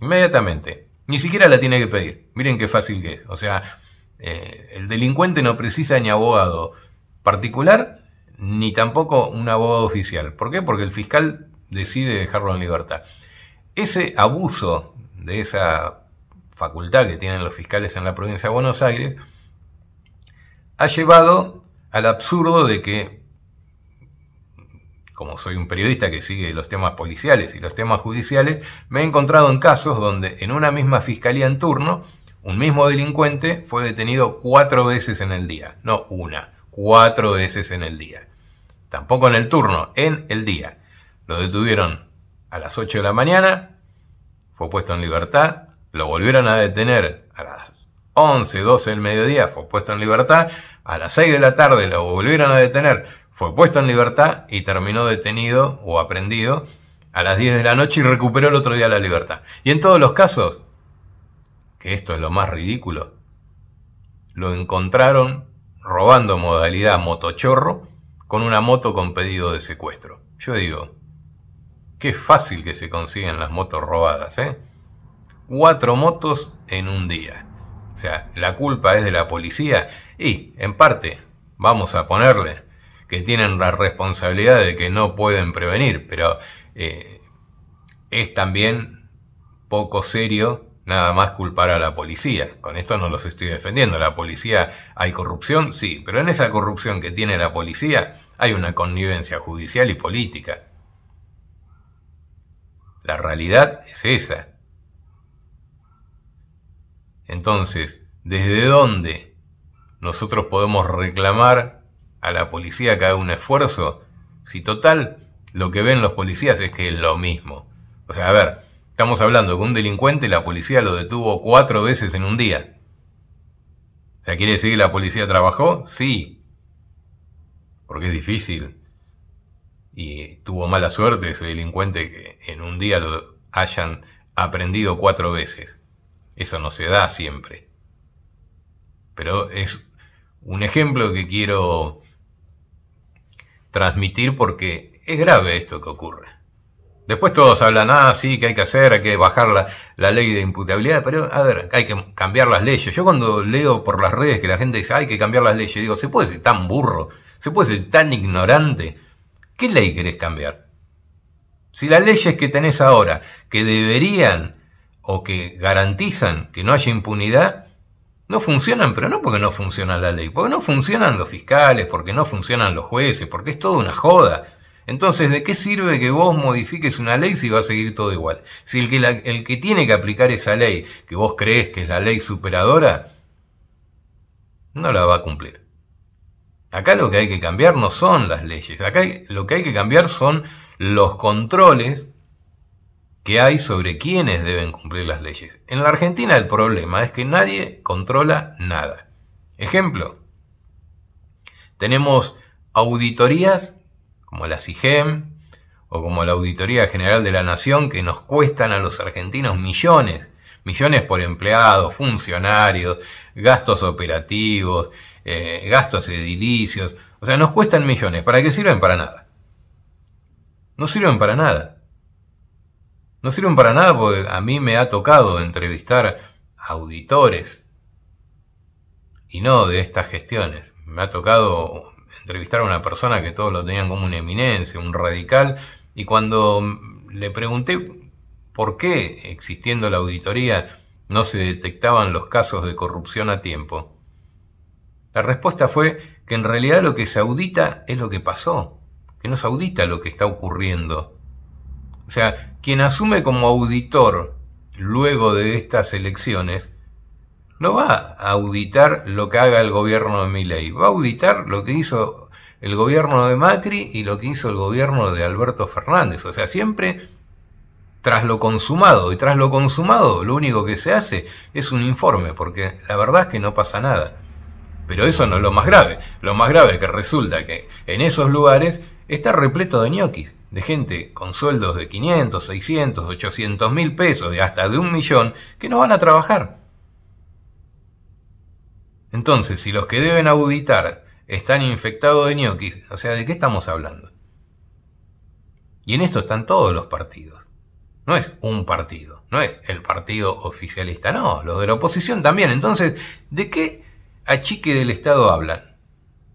Inmediatamente. Ni siquiera la tiene que pedir. Miren qué fácil que es. O sea, eh, el delincuente no precisa ni abogado particular ni tampoco un abogado oficial. ¿Por qué? Porque el fiscal decide dejarlo en libertad. Ese abuso de esa facultad que tienen los fiscales en la provincia de Buenos Aires ha llevado al absurdo de que, como soy un periodista que sigue los temas policiales y los temas judiciales, me he encontrado en casos donde en una misma fiscalía en turno, un mismo delincuente fue detenido cuatro veces en el día, no una cuatro veces en el día. Tampoco en el turno, en el día. Lo detuvieron a las 8 de la mañana, fue puesto en libertad, lo volvieron a detener a las 11, 12 del mediodía, fue puesto en libertad, a las 6 de la tarde lo volvieron a detener, fue puesto en libertad y terminó detenido o aprendido a las 10 de la noche y recuperó el otro día la libertad. Y en todos los casos, que esto es lo más ridículo, lo encontraron robando modalidad motochorro con una moto con pedido de secuestro. Yo digo, qué fácil que se consiguen las motos robadas, ¿eh? Cuatro motos en un día. O sea, la culpa es de la policía y, en parte, vamos a ponerle que tienen la responsabilidad de que no pueden prevenir, pero eh, es también poco serio nada más culpar a la policía. Con esto no los estoy defendiendo. La policía hay corrupción, sí, pero en esa corrupción que tiene la policía hay una connivencia judicial y política. La realidad es esa. Entonces, ¿desde dónde nosotros podemos reclamar a la policía que haga un esfuerzo si total lo que ven los policías es que es lo mismo? O sea, a ver, Estamos hablando que un delincuente la policía lo detuvo cuatro veces en un día. O ¿quiere decir que la policía trabajó? Sí. Porque es difícil. Y tuvo mala suerte ese delincuente que en un día lo hayan aprendido cuatro veces. Eso no se da siempre. Pero es un ejemplo que quiero transmitir porque es grave esto que ocurre. Después todos hablan, ah, sí, que hay que hacer, hay que bajar la, ley de imputabilidad, pero a ver, hay que cambiar las leyes. Yo cuando leo por las redes que la gente dice, hay que cambiar las leyes, digo, ¿se puede ser tan burro? ¿Se puede ser tan ignorante? ¿Qué ley querés cambiar? Si las leyes que tenés ahora, que deberían o que garantizan que no haya impunidad, no funcionan, pero no porque no funciona la ley, porque no funcionan los fiscales, porque no funcionan los jueces, porque es toda una joda. Entonces, ¿de qué sirve que vos modifiques una ley si va a seguir todo igual? Si el que, el que tiene que aplicar esa ley, que vos crees que es la ley superadora, no la va a cumplir. Acá lo que hay que cambiar no son las leyes, acá lo que hay que cambiar son los controles que hay sobre quiénes deben cumplir las leyes. En la Argentina el problema es que nadie controla nada. Ejemplo, tenemos auditorías como la CIGEM o como la Auditoría General de la Nación, que nos cuestan a los argentinos millones, millones por empleados, funcionarios, gastos operativos, eh, gastos edilicios, o sea, nos cuestan millones, ¿para qué sirven? Para nada. No sirven para nada. No sirven para nada porque a mí me ha tocado entrevistar auditores y no de estas gestiones. Me ha tocado entrevistar a una persona que todos lo tenían como una eminencia, un radical, y cuando le pregunté por qué, existiendo la auditoría, no se detectaban los casos de corrupción a tiempo, la respuesta fue que en realidad lo que se audita es lo que pasó, que no se audita lo que está ocurriendo. O sea, quien asume como auditor luego de estas elecciones no va a auditar lo que haga el gobierno de Milei, va a auditar lo que hizo el gobierno de Macri y lo que hizo el gobierno de Alberto Fernández. O sea, siempre tras lo consumado. Y tras lo consumado, lo único que se hace es un informe, porque la verdad es que no pasa nada. Pero eso no es lo más grave. Lo más grave es que resulta que en esos lugares está repleto de ñoquis, de gente con sueldos de 500, 600, 800 mil pesos y hasta de un millón que no van a trabajar. Entonces, si los que deben auditar están infectados de ñoquis, o sea, ¿de qué estamos hablando? Y en esto están todos los partidos. No es un partido, no es el partido oficialista, no, los de la oposición también. Entonces, ¿de qué achique del Estado hablan?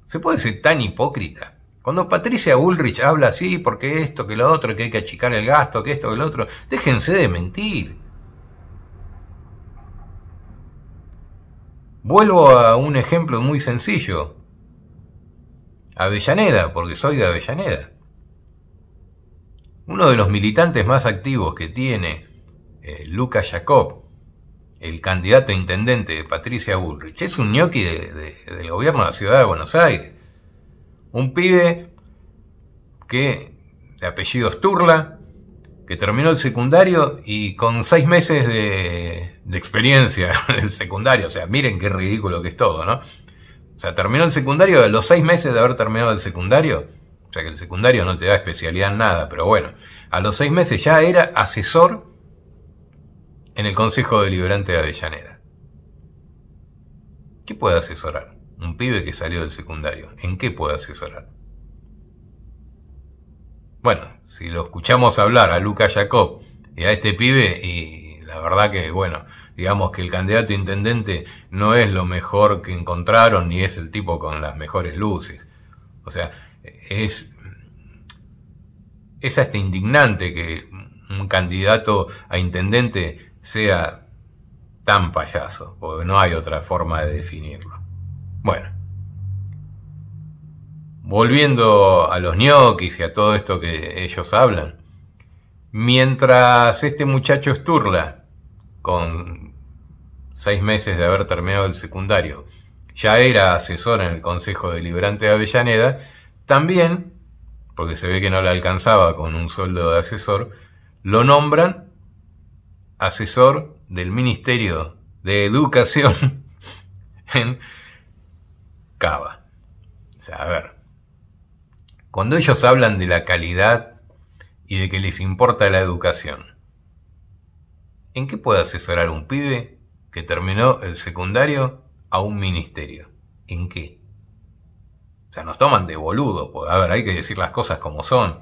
¿Se puede ser tan hipócrita? Cuando Patricia Ulrich habla así, porque esto, que lo otro, que hay que achicar el gasto, que esto, que lo otro, déjense de mentir. Vuelvo a un ejemplo muy sencillo. Avellaneda, porque soy de Avellaneda. Uno de los militantes más activos que tiene eh, Lucas Jacob, el candidato a intendente de Patricia Bullrich, es un ñoqui del gobierno de la ciudad de Buenos Aires. Un pibe que de apellido Sturla, que terminó el secundario y con seis meses de, experiencia experiencia el secundario, o sea, miren qué ridículo que es todo, ¿no? O sea, terminó el secundario, los seis meses de haber terminado el secundario, o sea que el secundario no te da especialidad en nada, pero bueno, a los seis meses ya era asesor en el Consejo Deliberante de Avellaneda. ¿Qué puede asesorar? Un pibe que salió del secundario, ¿en qué puede asesorar? Bueno, si lo escuchamos hablar a Luca Jacob y a este pibe, y la verdad que, bueno, digamos que el candidato intendente no es lo mejor que encontraron ni es el tipo con las mejores luces. O sea, es, es hasta indignante que un candidato a intendente sea tan payaso, porque no hay otra forma de definirlo. Bueno. Volviendo a los ñoquis y a todo esto que ellos hablan. Mientras este muchacho esturla, con seis meses de haber terminado el secundario, ya era asesor en el Consejo Deliberante de Avellaneda, también, porque se ve que no le alcanzaba con un sueldo de asesor, lo nombran asesor del Ministerio de Educación en Cava. O sea, a ver, cuando ellos hablan de la calidad y de que les importa la educación. ¿En qué puede asesorar un pibe que terminó el secundario a un ministerio? ¿En qué? O sea, nos toman de boludo, pues, a ver, hay que decir las cosas como son.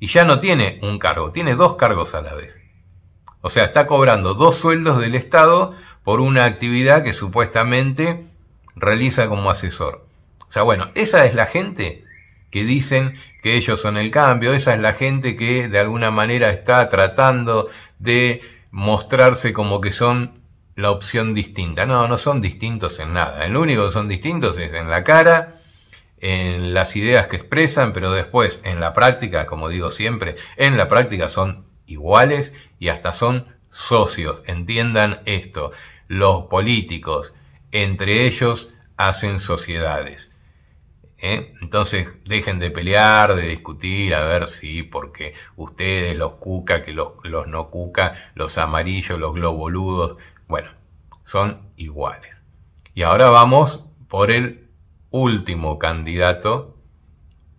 Y ya no tiene un cargo, tiene dos cargos a la vez. O sea, está cobrando dos sueldos del Estado por una actividad que supuestamente realiza como asesor. O sea, bueno, esa es la gente que dicen que ellos son el cambio, esa es la gente que de alguna manera está tratando de mostrarse como que son la opción distinta. No, no son distintos en nada. El único que son distintos es en la cara, en las ideas que expresan, pero después en la práctica, como digo siempre, en la práctica son iguales y hasta son socios. Entiendan esto. Los políticos entre ellos hacen sociedades. ¿eh? Entonces dejen de pelear, de discutir, a ver si, porque ustedes, los cuca, que los, los no cuca, los amarillos, los globoludos, bueno, son iguales. Y ahora vamos por el último candidato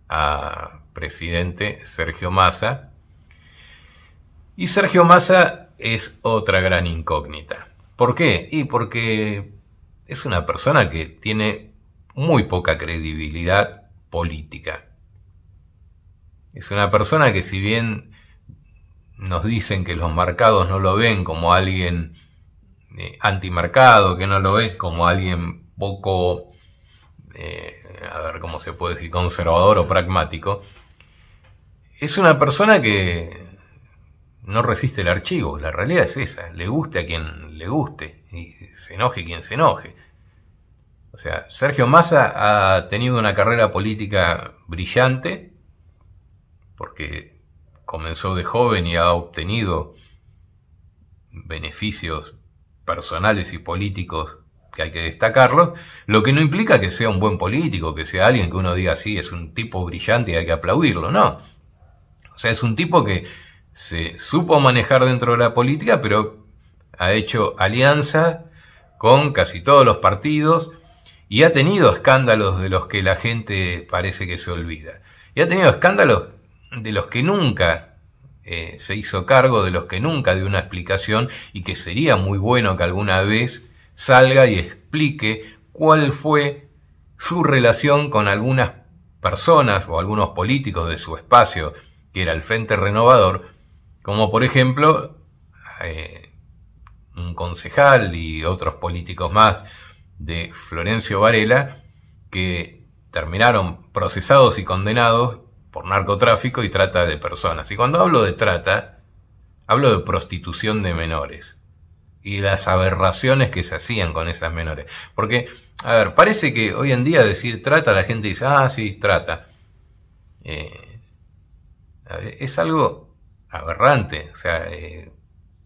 a presidente, Sergio Massa. Y Sergio Massa es otra gran incógnita. ¿Por qué? Y porque es una persona que tiene muy poca credibilidad política. Es una persona que si bien nos dicen que los mercados no lo ven como alguien eh, antimarcado, que no lo ven como alguien poco, eh, a ver cómo se puede decir, conservador o pragmático, es una persona que no resiste el archivo, la realidad es esa, le guste a quien le guste y se enoje quien se enoje. O sea, Sergio Massa ha tenido una carrera política brillante, porque comenzó de joven y ha obtenido beneficios personales y políticos que hay que destacarlos, lo que no implica que sea un buen político, que sea alguien que uno diga, sí, es un tipo brillante y hay que aplaudirlo, no. O sea, es un tipo que se supo manejar dentro de la política, pero ha hecho alianza con casi todos los partidos, y ha tenido escándalos de los que la gente parece que se olvida. Y ha tenido escándalos de los que nunca eh, se hizo cargo, de los que nunca dio una explicación y que sería muy bueno que alguna vez salga y explique cuál fue su relación con algunas personas o algunos políticos de su espacio, que era el Frente Renovador, como por ejemplo eh, un concejal y otros políticos más de Florencio Varela, que terminaron procesados y condenados por narcotráfico y trata de personas. Y cuando hablo de trata, hablo de prostitución de menores y las aberraciones que se hacían con esas menores. Porque, a ver, parece que hoy en día decir trata, la gente dice, ah, sí, trata. Eh, es algo aberrante. O sea, eh,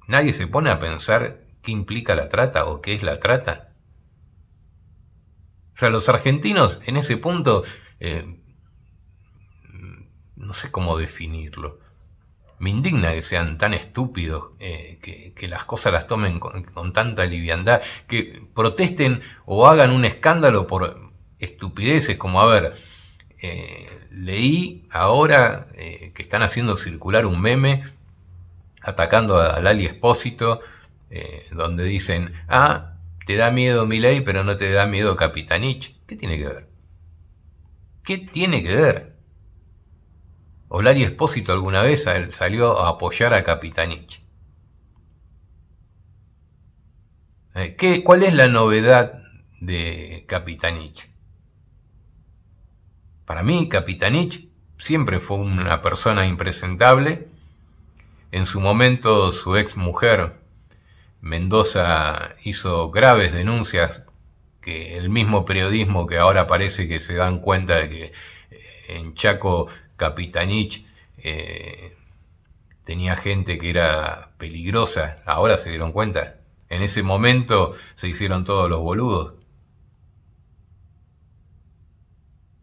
nadie se pone a pensar qué implica la trata o qué es la trata. O sea, los argentinos en ese punto, eh, no sé cómo definirlo. Me indigna que sean tan estúpidos, eh, que, las cosas las tomen con, tanta liviandad, que protesten o hagan un escándalo por estupideces como, a ver, eh, leí ahora que están haciendo circular un meme atacando a Lali Espósito, donde dicen, ah, te da miedo Milei, pero no te da miedo Capitanich. ¿Qué tiene que ver? ¿Qué tiene que ver? Olari Espósito alguna vez salió a apoyar a Capitanich. Eh, ¿Qué, ¿Cuál es la novedad de Capitanich? Para mí, Capitanich siempre fue una persona impresentable. En su momento, su ex mujer, Mendoza hizo graves denuncias que el mismo periodismo que ahora parece que se dan cuenta de que eh, en Chaco Capitanich eh, tenía gente que era peligrosa, ahora se dieron cuenta. En ese momento se hicieron todos los boludos.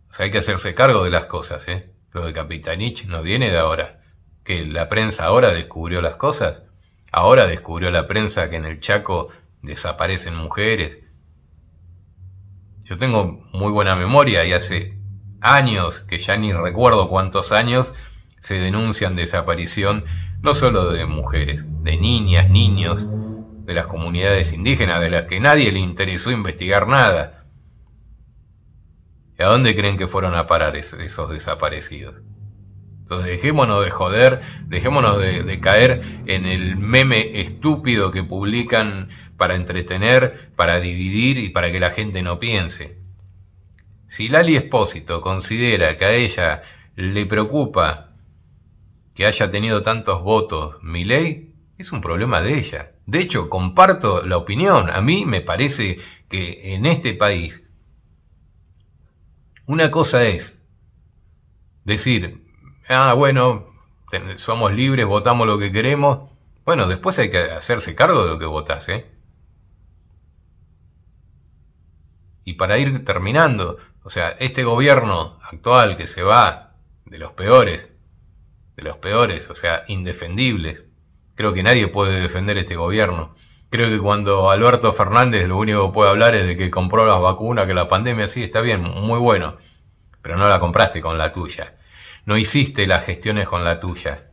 O sea, hay que hacerse cargo de las cosas, ¿eh? Lo de Capitanich no viene de ahora. ¿Que la prensa ahora descubrió las cosas? Ahora descubrió la prensa que en el Chaco desaparecen mujeres. Yo tengo muy buena memoria y hace años, que ya ni recuerdo cuántos años, se denuncian desaparición no solo de mujeres, de niñas, niños, de las comunidades indígenas, de las que nadie le interesó investigar nada. ¿Y a dónde creen que fueron a parar esos desaparecidos? Entonces dejémonos de joder, dejémonos de, caer en el meme estúpido que publican para entretener, para dividir y para que la gente no piense. Si Lali Espósito considera que a ella le preocupa que haya tenido tantos votos mi ley, es un problema de ella. De hecho, comparto la opinión. A mí me parece que en este país una cosa es decir, ah, bueno, somos libres, votamos lo que queremos. Bueno, después hay que hacerse cargo de lo que votás, ¿eh? Y para ir terminando, o sea, este gobierno actual que se va, de los peores, de los peores, o sea, indefendibles, creo que nadie puede defender este gobierno. Creo que cuando Alberto Fernández lo único que puede hablar es de que compró las vacunas, que la pandemia sí está bien, muy bueno, pero no la compraste con la tuya. No hiciste las gestiones con la tuya.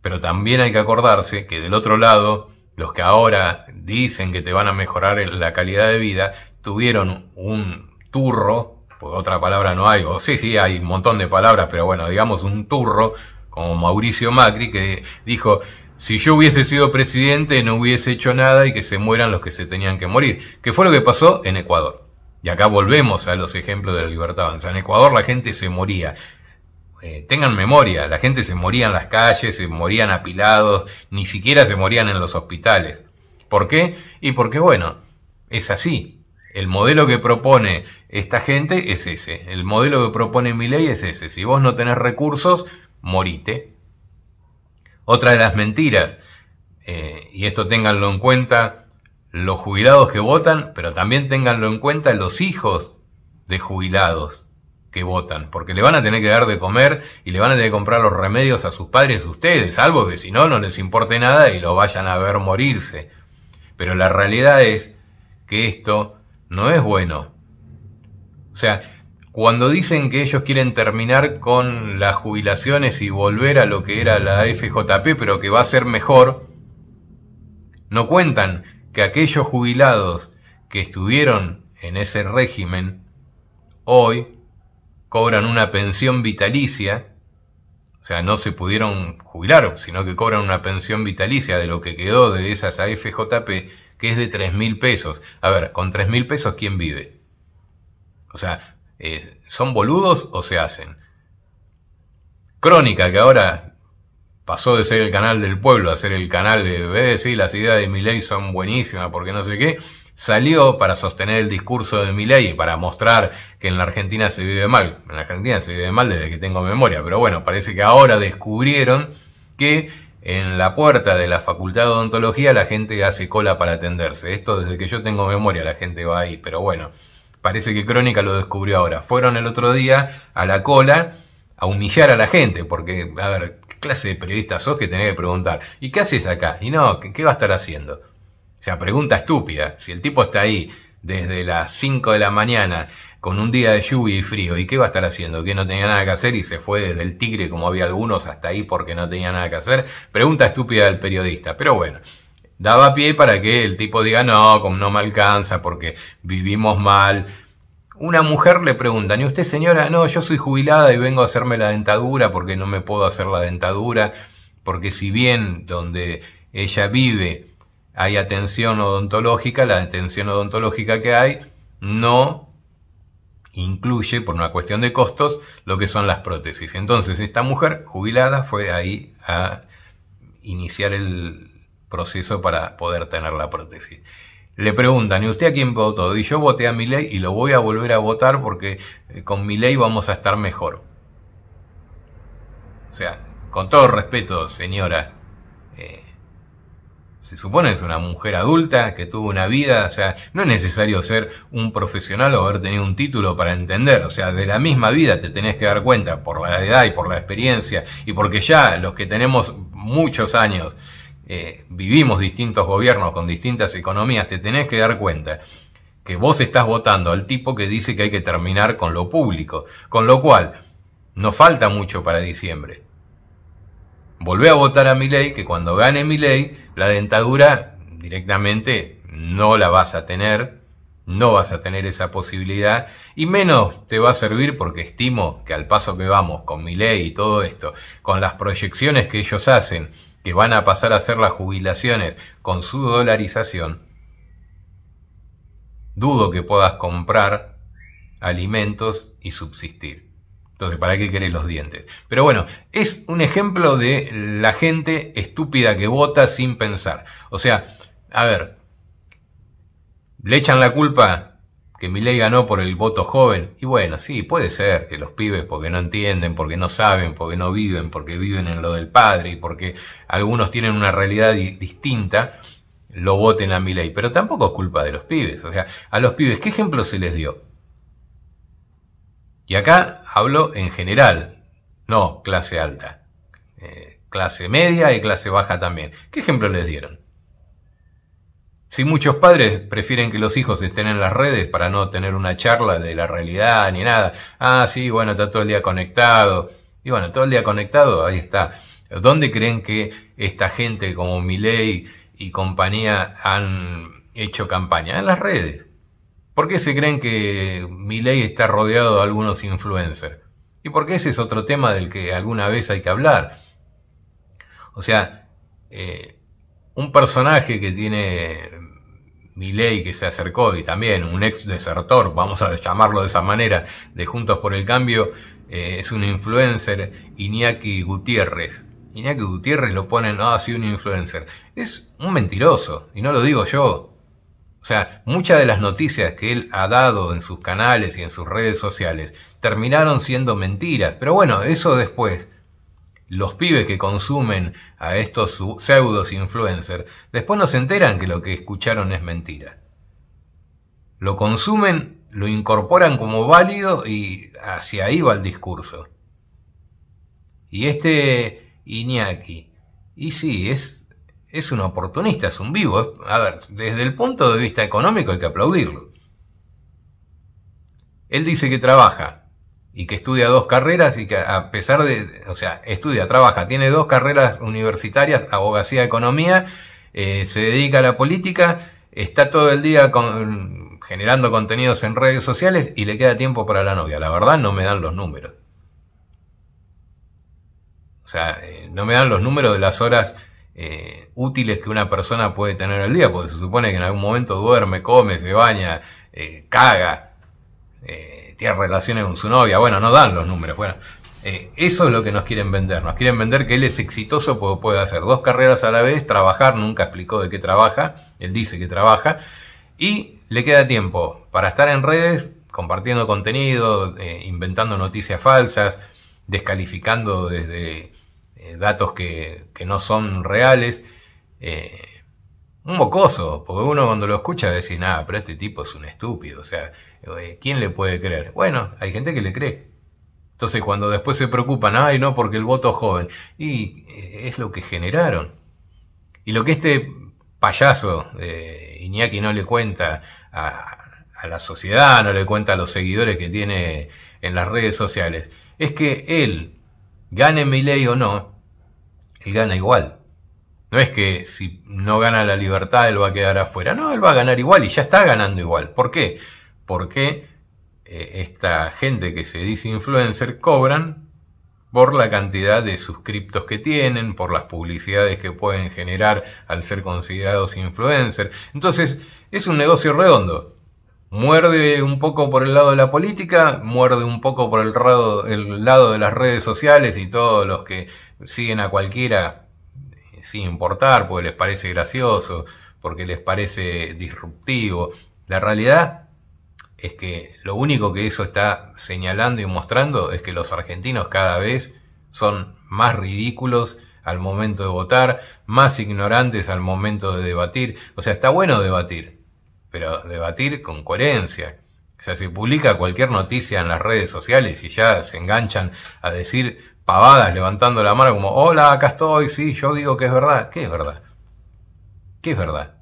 Pero también hay que acordarse que del otro lado, los que ahora dicen que te van a mejorar la calidad de vida, tuvieron un turro, por otra palabra no hay, o sí, sí, hay un montón de palabras, pero bueno, digamos un turro, como Mauricio Macri, que dijo, si yo hubiese sido presidente no hubiese hecho nada y que se mueran los que se tenían que morir, que fue lo que pasó en Ecuador. Y acá volvemos a los ejemplos de la libertad avanza. En Ecuador la gente se moría. Eh, tengan memoria, la gente se moría en las calles, se morían apilados, ni siquiera se morían en los hospitales. ¿Por qué? Y porque, bueno, es así. El modelo que propone esta gente es ese. El modelo que propone mi ley es ese. Si vos no tenés recursos, morite. Otra de las mentiras, eh, y esto ténganlo en cuenta los jubilados que votan, pero también ténganlo en cuenta los hijos de jubilados que votan, porque le van a tener que dar de comer y le van a tener que comprar los remedios a sus padres ustedes, salvo que si no, no les importe nada y lo vayan a ver morirse. Pero la realidad es que esto no es bueno. O sea, cuando dicen que ellos quieren terminar con las jubilaciones y volver a lo que era la FJP, pero que va a ser mejor, no cuentan que aquellos jubilados que estuvieron en ese régimen hoy cobran una pensión vitalicia, o sea, no se pudieron jubilar, sino que cobran una pensión vitalicia de lo que quedó de esas AFJP, que es de 3 mil pesos. A ver, con 3 mil pesos, ¿quién vive? O sea, eh, ¿son boludos o se hacen? Crónica, que ahora pasó de ser el canal del pueblo a ser el canal de, bebés eh, sí, las ideas de ley son buenísimas porque no sé qué, salió para sostener el discurso de Milley y para mostrar que en la Argentina se vive mal. En la Argentina se vive mal desde que tengo memoria, pero bueno, parece que ahora descubrieron que en la puerta de la Facultad de Odontología la gente hace cola para atenderse. Esto desde que yo tengo memoria la gente va ahí, pero bueno, parece que Crónica lo descubrió ahora. Fueron el otro día a la cola a humillar a la gente, porque, a ver, clase de periodista sos que tenés que preguntar, ¿y qué haces acá? Y no, ¿qué, va a estar haciendo? O sea, pregunta estúpida. Si el tipo está ahí desde las 5 de la mañana con un día de lluvia y frío, ¿y qué va a estar haciendo? Que no tenía nada que hacer y se fue desde el Tigre, como había algunos, hasta ahí porque no tenía nada que hacer. Pregunta estúpida del periodista, pero bueno. Daba pie para que el tipo diga, no, como no me alcanza, porque vivimos mal, una mujer le pregunta, ¿y usted señora? No, yo soy jubilada y vengo a hacerme la dentadura porque no me puedo hacer la dentadura, porque si bien donde ella vive hay atención odontológica, la atención odontológica que hay no incluye, por una cuestión de costos, lo que son las prótesis. Entonces, esta mujer jubilada fue ahí a iniciar el proceso para poder tener la prótesis le preguntan, ¿y usted a quién votó? Y yo voté a mi ley y lo voy a volver a votar porque eh, con mi ley vamos a estar mejor. O sea, con todo respeto, señora, eh, se supone que es una mujer adulta que tuvo una vida, o sea, no es necesario ser un profesional o haber tenido un título para entender, o sea, de la misma vida te tenés que dar cuenta por la edad y por la experiencia y porque ya los que tenemos muchos años eh, vivimos distintos gobiernos con distintas economías, te tenés que dar cuenta que vos estás votando al tipo que dice que hay que terminar con lo público. Con lo cual, no falta mucho para diciembre. Volvé a votar a mi ley, que cuando gane mi ley, la dentadura directamente no la vas a tener, no vas a tener esa posibilidad, y menos te va a servir porque estimo que al paso que vamos con mi ley y todo esto, con las proyecciones que ellos hacen, van a pasar a hacer las jubilaciones con su dolarización, dudo que puedas comprar alimentos y subsistir. Entonces, ¿para qué querés los dientes? Pero bueno, es un ejemplo de la gente estúpida que vota sin pensar. O sea, a ver, le echan la culpa que ley ganó por el voto joven. Y bueno, sí, puede ser que los pibes, porque no entienden, porque no saben, porque no viven, porque viven en lo del padre y porque algunos tienen una realidad distinta, lo voten a ley Pero tampoco es culpa de los pibes. O sea, a los pibes, ¿qué ejemplo se les dio? Y acá hablo en general, no clase alta, eh, clase media y clase baja también. ¿Qué ejemplo les dieron? Si muchos padres prefieren que los hijos estén en las redes para no tener una charla de la realidad ni nada. Ah, sí, bueno, está todo el día conectado. Y bueno, todo el día conectado, ahí está. ¿Dónde creen que esta gente como Milei y compañía han hecho campaña? En las redes. ¿Por qué se creen que Milei está rodeado de algunos influencers? Y porque ese es otro tema del que alguna vez hay que hablar. O sea, eh, un personaje que tiene Milei que se acercó y también un ex desertor, vamos a llamarlo de esa manera, de Juntos por el Cambio, eh, es un influencer, Iñaki Gutiérrez. Iñaki Gutiérrez lo ponen, ah, un influencer. Es un mentiroso, y no lo digo yo. O sea, muchas de las noticias que él ha dado en sus canales y en sus redes sociales terminaron siendo mentiras, pero bueno, eso después los pibes que consumen a estos pseudos influencers, después no se enteran que lo que escucharon es mentira. Lo consumen, lo incorporan como válido y hacia ahí va el discurso. Y este Iñaki, y sí, es, es un oportunista, es un vivo. A ver, desde el punto de vista económico hay que aplaudirlo. Él dice que trabaja, y que estudia dos carreras y que a pesar de, o sea, estudia, trabaja, tiene dos carreras universitarias, abogacía, economía, eh, se dedica a la política, está todo el día generando contenidos en redes sociales y le queda tiempo para la novia. La verdad no me dan los números. O sea, eh, no me dan los números de las horas eh, útiles que una persona puede tener al día, porque se supone que en algún momento duerme, come, se baña, caga, tiene relaciones con su novia, bueno, no dan los números, bueno. Eh, eso es lo que nos quieren vender, nos quieren vender que él es exitoso porque puede hacer dos carreras a la vez, trabajar, nunca explicó de qué trabaja, él dice que trabaja, y le queda tiempo para estar en redes, compartiendo contenido, eh, inventando noticias falsas, descalificando desde eh, datos que, no son reales. un mocoso, porque uno cuando lo escucha dice, nada, pero este tipo es un estúpido, o sea, eh, ¿Quién le puede creer? Bueno, hay gente que le cree. Entonces cuando después se preocupan, ay no, porque el voto joven, y eh, es lo que generaron. Y lo que este payaso de eh, Iñaki no le cuenta a, a la sociedad, no le cuenta a los seguidores que tiene en las redes sociales, es que él, gane mi ley o no, él gana igual. No es que si no gana la libertad él va a quedar afuera, no, él va a ganar igual y ya está ganando igual. ¿Por qué? Porque eh, esta gente que se dice influencer cobran por la cantidad de suscriptos que tienen, por las publicidades que pueden generar al ser considerados influencer. Entonces, es un negocio redondo. Muerde un poco por el lado de la política, muerde un poco por el, el lado de las redes sociales y todos los que siguen a cualquiera eh, sin importar, porque les parece gracioso, porque les parece disruptivo. La realidad es que lo único que eso está señalando y mostrando es que los argentinos cada vez son más ridículos al momento de votar, más ignorantes al momento de debatir. O sea, está bueno debatir, pero debatir con coherencia. O sea, si publica cualquier noticia en las redes sociales y ya se enganchan a decir pavadas levantando la mano como, hola, acá estoy, sí, yo digo que es verdad. ¿Qué es verdad? ¿Qué es verdad?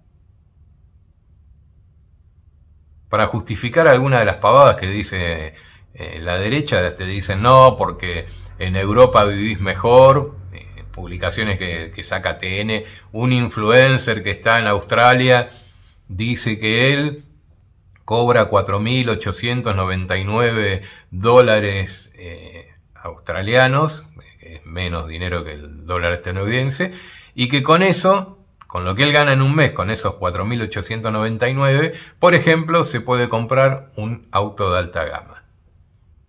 para justificar alguna de las pavadas que dice eh, la derecha, te dicen no, porque en Europa vivís mejor, eh, publicaciones que, saca TN, un influencer que está en Australia dice que él cobra 4.899 dólares eh, australianos, que es menos dinero que el dólar estadounidense, y que con eso con lo que él gana en un mes con esos 4.899, por ejemplo, se puede comprar un auto de alta gama.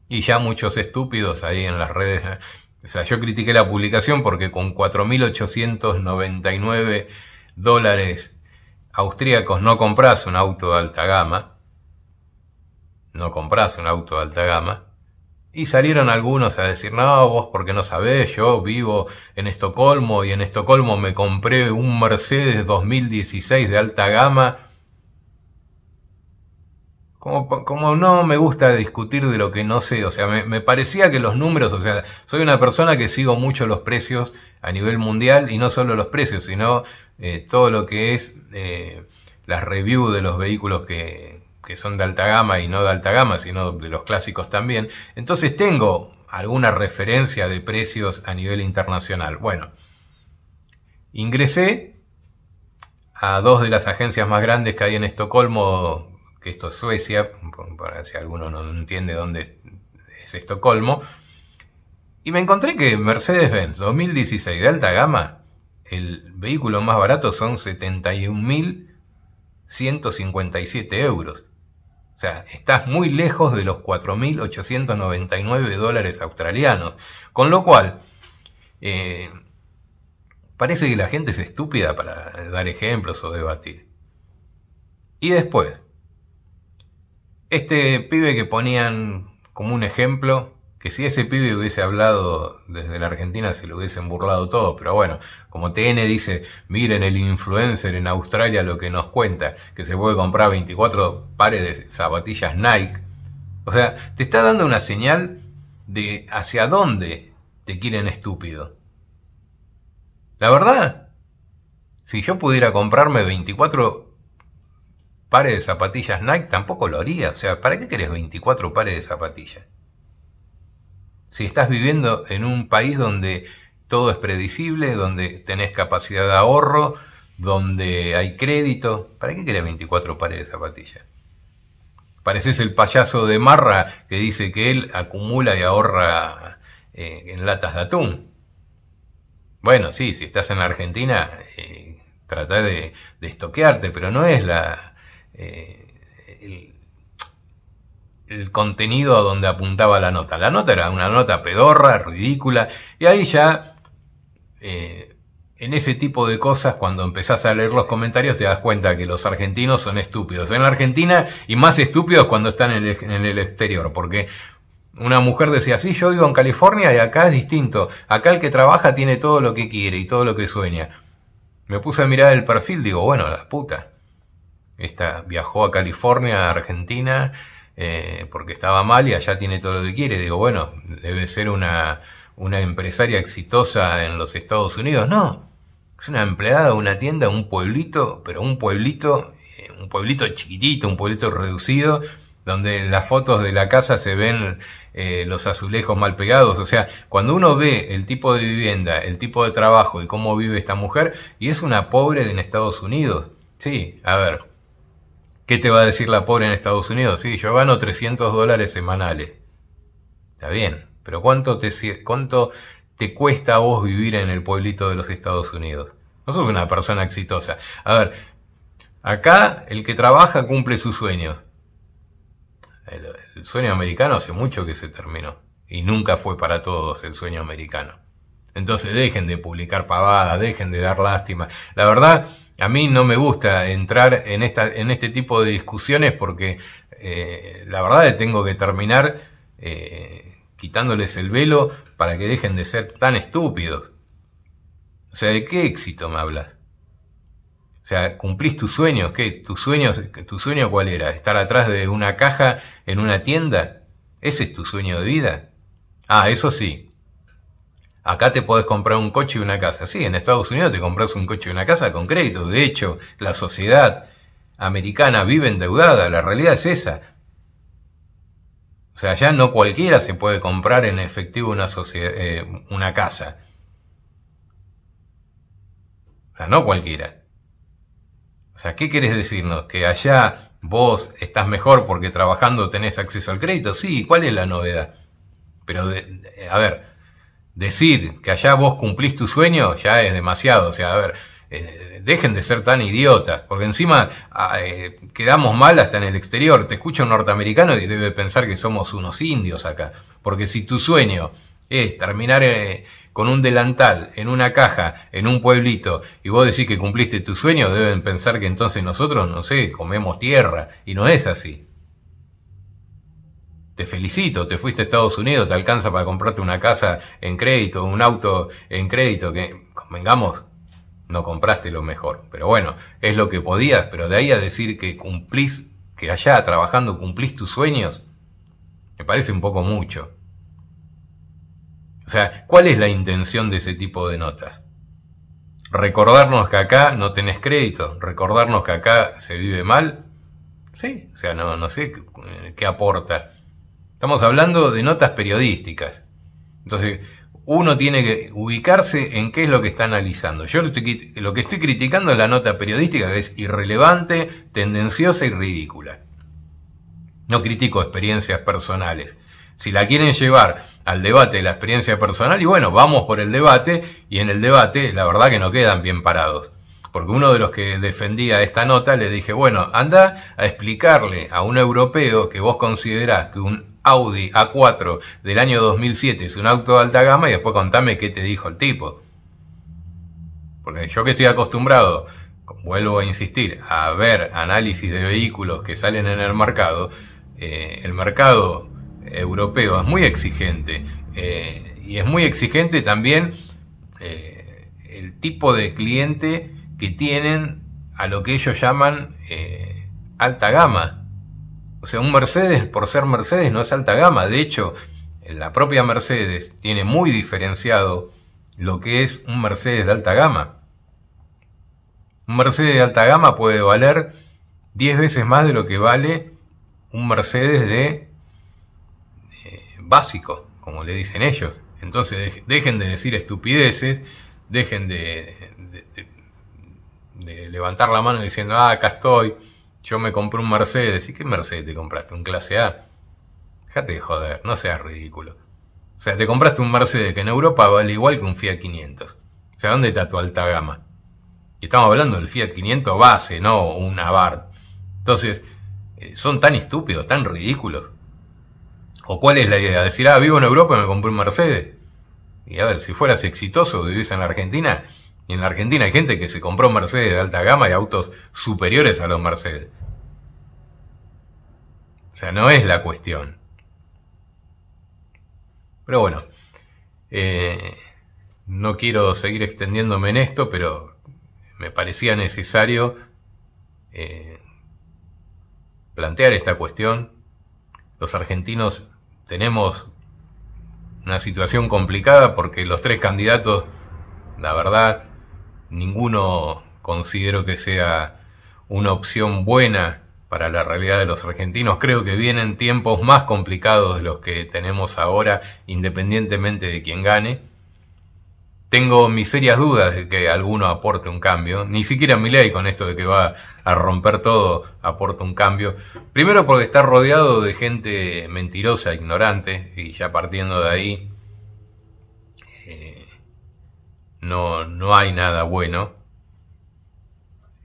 Y ya muchos estúpidos ahí en las redes. ¿eh? O sea, yo critiqué la publicación porque con 4.899 dólares austríacos no compras un auto de alta gama. No compras un auto de alta gama. Y salieron algunos a decir, no, vos porque no sabés, yo vivo en Estocolmo y en Estocolmo me compré un Mercedes 2016 de alta gama. Como, como no me gusta discutir de lo que no sé, o sea, me, parecía que los números, o sea, soy una persona que sigo mucho los precios a nivel mundial y no solo los precios, sino eh, todo lo que es eh, las reviews de los vehículos que, que son de alta gama y no de alta gama, sino de los clásicos también. Entonces tengo alguna referencia de precios a nivel internacional. Bueno, ingresé a dos de las agencias más grandes que hay en Estocolmo, que esto es Suecia, para si alguno no entiende dónde es Estocolmo, y me encontré que Mercedes-Benz 2016 de alta gama, el vehículo más barato son 71.157 euros. O sea, estás muy lejos de los 4.899 dólares australianos. Con lo cual, eh, parece que la gente es estúpida para dar ejemplos o debatir. Y después, este pibe que ponían como un ejemplo, que si ese pibe hubiese hablado desde la Argentina se lo hubiesen burlado todo, pero bueno, como TN dice, miren el influencer en Australia lo que nos cuenta, que se puede comprar 24 pares de zapatillas Nike, o sea, te está dando una señal de hacia dónde te quieren estúpido. La verdad, si yo pudiera comprarme 24 pares de zapatillas Nike, tampoco lo haría. O sea, ¿para qué querés 24 pares de zapatillas? Si estás viviendo en un país donde todo es predecible, donde tenés capacidad de ahorro, donde hay crédito, ¿para qué querés 24 pares de zapatillas? Pareces el payaso de Marra que dice que él acumula y ahorra eh, en latas de atún. Bueno, sí, si estás en la Argentina, eh, trata de, estoquearte, pero no es la, eh, el contenido a donde apuntaba la nota. La nota era una nota pedorra, ridícula, y ahí ya, eh, en ese tipo de cosas, cuando empezás a leer los comentarios, te das cuenta que los argentinos son estúpidos. En la Argentina, y más estúpidos cuando están en el, exterior, porque una mujer decía, sí, yo vivo en California y acá es distinto. Acá el que trabaja tiene todo lo que quiere y todo lo que sueña. Me puse a mirar el perfil, digo, bueno, las putas... Esta viajó a California, a Argentina, eh, porque estaba mal y allá tiene todo lo que quiere. Digo, bueno, debe ser una, una empresaria exitosa en los Estados Unidos. No, es una empleada una tienda, un pueblito, pero un pueblito, eh, un pueblito chiquitito, un pueblito reducido, donde en las fotos de la casa se ven eh, los azulejos mal pegados. O sea, cuando uno ve el tipo de vivienda, el tipo de trabajo y cómo vive esta mujer, y es una pobre en Estados Unidos. Sí, a ver, ¿Qué te va a decir la pobre en Estados Unidos? Sí, yo gano 300 dólares semanales. Está bien, pero ¿cuánto te, cuesta a vos vivir en el pueblito de los Estados Unidos? No sos una persona exitosa. A ver, acá el que trabaja cumple su sueño. El, el sueño americano hace mucho que se terminó. Y nunca fue para todos el sueño americano. Entonces dejen de publicar pavadas, dejen de dar lástima. La verdad, a mí no me gusta entrar en, esta, en este tipo de discusiones porque eh, la verdad tengo que terminar eh, quitándoles el velo para que dejen de ser tan estúpidos. O sea, ¿de qué éxito me hablas? O sea, ¿cumplís tus sueños? ¿Qué? ¿Tus sueños, ¿Tu sueño cuál era? ¿Estar atrás de una caja en una tienda? ¿Ese es tu sueño de vida? Ah, eso sí, Acá te podés comprar un coche y una casa. Sí, en Estados Unidos te compras un coche y una casa con crédito. De hecho, la sociedad americana vive endeudada. La realidad es esa. O sea, allá no cualquiera se puede comprar en efectivo eh, una, casa. O sea, no cualquiera. O sea, ¿qué querés decirnos? ¿Que allá vos estás mejor porque trabajando tenés acceso al crédito? Sí, ¿cuál es la novedad? Pero, a ver, decir que allá vos cumplís tu sueño ya es demasiado. O sea, a ver, eh, dejen de ser tan idiotas, porque encima ah, eh, quedamos mal hasta en el exterior. Te escucha un norteamericano y debe pensar que somos unos indios acá. Porque si tu sueño es terminar eh, con un delantal en una caja, en un pueblito, y vos decís que cumpliste tu sueño, deben pensar que entonces nosotros, no sé, comemos tierra, y no es así te felicito, te fuiste a Estados Unidos, te alcanza para comprarte una casa en crédito, un auto en crédito, que convengamos, no compraste lo mejor. Pero bueno, es lo que podías, pero de ahí a decir que cumplís, que allá trabajando cumplís tus sueños, me parece un poco mucho. O sea, ¿cuál es la intención de ese tipo de notas? Recordarnos que acá no tenés crédito, recordarnos que acá se vive mal. Sí, o sea, no, sé qué, qué aporta. Estamos hablando de notas periodísticas. Entonces, uno tiene que ubicarse en qué es lo que está analizando. Yo lo, que estoy criticando es la nota periodística, que es irrelevante, tendenciosa y ridícula. No critico experiencias personales. Si la quieren llevar al debate de la experiencia personal, y bueno, vamos por el debate, y en el debate la verdad que no quedan bien parados porque uno de los que defendía esta nota le dije, bueno, anda a explicarle a un europeo que vos considerás que un Audi A4 del año 2007 es un auto de alta gama y después contame qué te dijo el tipo. Porque yo que estoy acostumbrado, vuelvo a insistir, a ver análisis de vehículos que salen en el mercado, eh, el mercado europeo es muy exigente eh, y es muy exigente también eh, el tipo de cliente que tienen a lo que ellos llaman eh, alta gama. O sea, un Mercedes, por ser Mercedes, no es alta gama. De hecho, la propia Mercedes tiene muy diferenciado lo que es un Mercedes de alta gama. Un Mercedes de alta gama puede valer 10 veces más de lo que vale un Mercedes de eh, básico, como le dicen ellos. Entonces dejen de decir estupideces, dejen de de levantar la mano diciendo, ah, acá estoy, yo me compré un Mercedes. ¿Y qué Mercedes te compraste? ¿Un clase A? Déjate de joder, no seas ridículo. O sea, te compraste un Mercedes que en Europa vale igual que un Fiat 500. O sea, ¿dónde está tu alta gama? Y estamos hablando del Fiat 500 base, no un Abarth. Entonces, eh, son tan estúpidos, tan ridículos. ¿O cuál es la idea? Decir, ah, vivo en Europa y me compré un Mercedes. Y a ver, si fueras exitoso, vivís en la Argentina, y en la Argentina hay gente que se compró Mercedes de alta gama y autos superiores a los Mercedes. O sea, no es la cuestión. Pero bueno, eh, no quiero seguir extendiéndome en esto, pero me parecía necesario eh, plantear esta cuestión. Los argentinos tenemos una situación complicada porque los tres candidatos, la verdad, ninguno considero que sea una opción buena para la realidad de los argentinos. Creo que vienen tiempos más complicados de los que tenemos ahora, independientemente de quién gane. Tengo mis serias dudas de que alguno aporte un cambio. Ni siquiera ley con esto de que va a romper todo aporta un cambio. Primero porque está rodeado de gente mentirosa, ignorante, y ya partiendo de ahí no, hay nada bueno.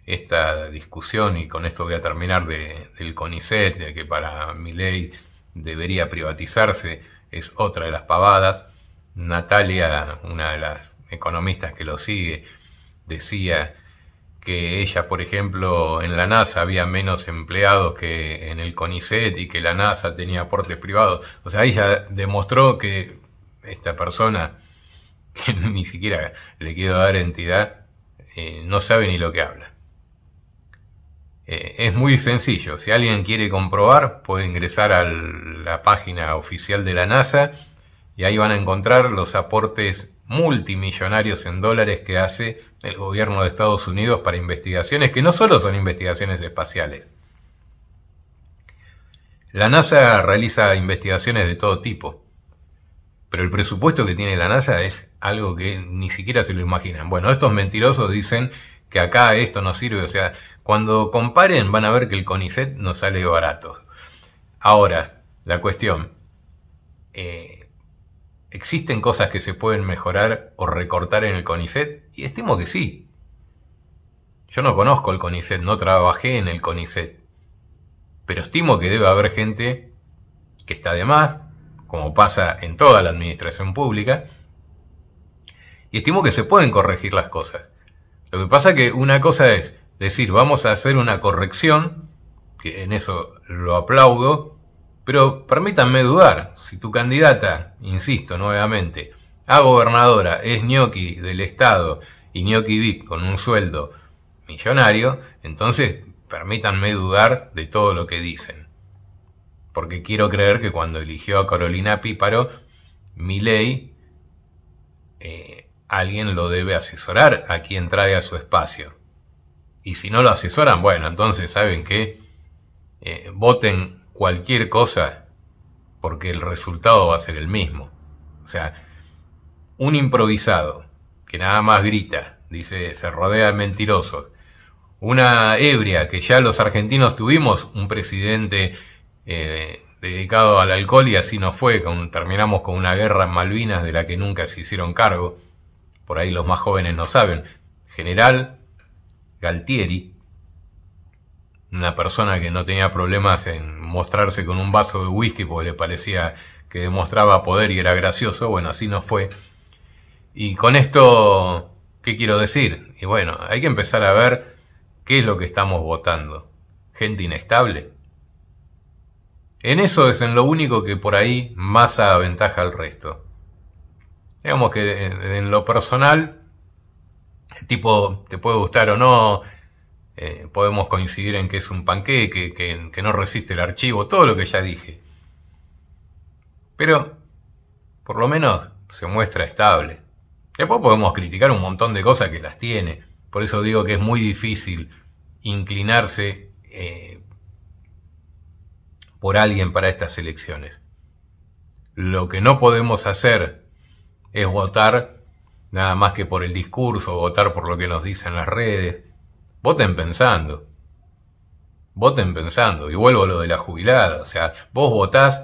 Esta discusión, y con esto voy a terminar, del CONICET, que para mi ley debería privatizarse, es otra de las pavadas. Natalia, una de las economistas que lo sigue, decía que ella, por ejemplo, en la NASA había menos empleados que en el CONICET y que la NASA tenía aportes privados. O sea, ella demostró que esta persona que ni siquiera le quiero dar entidad, eh, no sabe ni lo que habla. Eh, es muy sencillo, si alguien quiere comprobar puede ingresar a la página oficial de la NASA y ahí van a encontrar los aportes multimillonarios en dólares que hace el gobierno de Estados Unidos para investigaciones que no solo son investigaciones espaciales. La NASA realiza investigaciones de todo tipo pero el presupuesto que tiene la NASA es algo que ni siquiera se lo imaginan. Bueno, estos mentirosos dicen que acá esto no sirve, o sea, cuando comparen van a ver que el CONICET no sale barato. Ahora, la cuestión, eh, ¿existen cosas que se pueden mejorar o recortar en el CONICET? Y estimo que sí. Yo no conozco el CONICET, no trabajé en el CONICET, pero estimo que debe haber gente que está de más, como pasa en toda la administración pública, y estimo que se pueden corregir las cosas. Lo que pasa que una cosa es decir, vamos a hacer una corrección, que en eso lo aplaudo, pero permítanme dudar, si tu candidata, insisto nuevamente, a gobernadora es ñoqui del Estado y ñoqui VIP con un sueldo millonario, entonces permítanme dudar de todo lo que dicen porque quiero creer que cuando eligió a Carolina Píparo, mi ley, eh, alguien lo debe asesorar a quien trae a su espacio. Y si no lo asesoran, bueno, entonces saben que eh, voten cualquier cosa porque el resultado va a ser el mismo. O sea, un improvisado que nada más grita, dice, se rodea de mentirosos. Una ebria que ya los argentinos tuvimos, un presidente eh, dedicado al alcohol y así no fue. terminamos con una guerra en Malvinas de la que nunca se hicieron cargo. Por ahí los más jóvenes no saben. General Galtieri, una persona que no tenía problemas en mostrarse con un vaso de whisky porque le parecía que demostraba poder y era gracioso, bueno, así no fue. Y con esto, ¿qué quiero decir? Y bueno, hay que empezar a ver qué es lo que estamos votando. ¿Gente inestable? En eso es en lo único que por ahí más aventaja al resto. Digamos que en, lo personal, el tipo te puede gustar o no, eh, podemos coincidir en que es un panqueque, que, no resiste el archivo, todo lo que ya dije. Pero, por lo menos, se muestra estable. Después podemos criticar un montón de cosas que las tiene. Por eso digo que es muy difícil inclinarse eh, por alguien para estas elecciones. Lo que no podemos hacer es votar nada más que por el discurso, votar por lo que nos dicen las redes. Voten pensando. Voten pensando. Y vuelvo a lo de la jubilada. O sea, vos votás,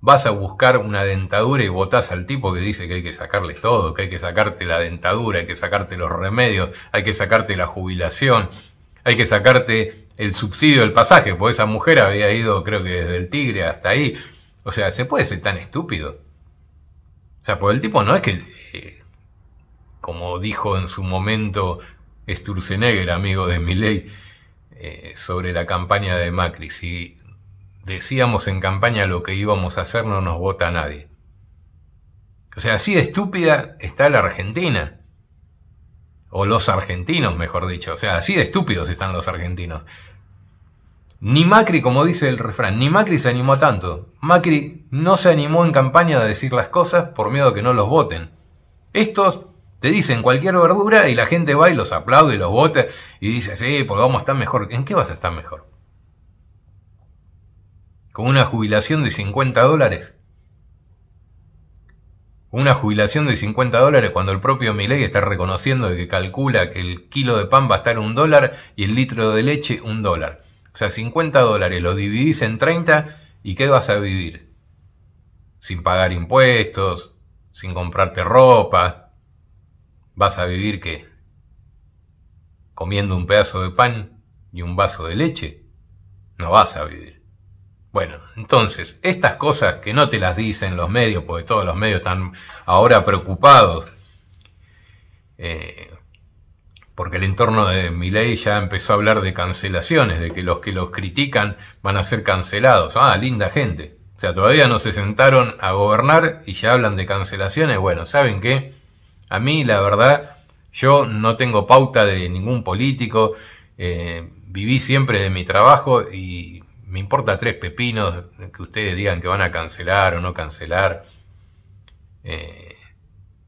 vas a buscar una dentadura y votás al tipo que dice que hay que sacarles todo, que hay que sacarte la dentadura, hay que sacarte los remedios, hay que sacarte la jubilación, hay que sacarte el subsidio del pasaje, porque esa mujer había ido creo que desde el Tigre hasta ahí. O sea, ¿se puede ser tan estúpido? O sea, por el tipo no es que, eh, como dijo en su momento Sturzenegger, amigo de Milley, eh, sobre la campaña de Macri, si decíamos en campaña lo que íbamos a hacer no nos vota nadie. O sea, así de estúpida está la Argentina. O los argentinos, mejor dicho. O sea, así de estúpidos están los argentinos. Ni Macri, como dice el refrán, ni Macri se animó tanto. Macri no se animó en campaña a decir las cosas por miedo a que no los voten. Estos te dicen cualquier verdura y la gente va y los aplaude y los vota y dice, sí, pues vamos a estar mejor. ¿En qué vas a estar mejor? ¿Con una jubilación de 50 dólares? Una jubilación de 50 dólares cuando el propio Miley está reconociendo de que calcula que el kilo de pan va a estar un dólar y el litro de leche un dólar. O sea, 50 dólares lo dividís en 30 y ¿qué vas a vivir? Sin pagar impuestos, sin comprarte ropa. ¿Vas a vivir qué? ¿Comiendo un pedazo de pan y un vaso de leche? No vas a vivir. Bueno, entonces, estas cosas que no te las dicen los medios, porque todos los medios están ahora preocupados, eh, porque el entorno de ley ya empezó a hablar de cancelaciones, de que los que los critican van a ser cancelados. Ah, linda gente. O sea, todavía no se sentaron a gobernar y ya hablan de cancelaciones. Bueno, ¿saben qué? A mí, la verdad, yo no tengo pauta de ningún político. Eh, viví siempre de mi trabajo y me importa tres pepinos que ustedes digan que van a cancelar o no cancelar. Eh,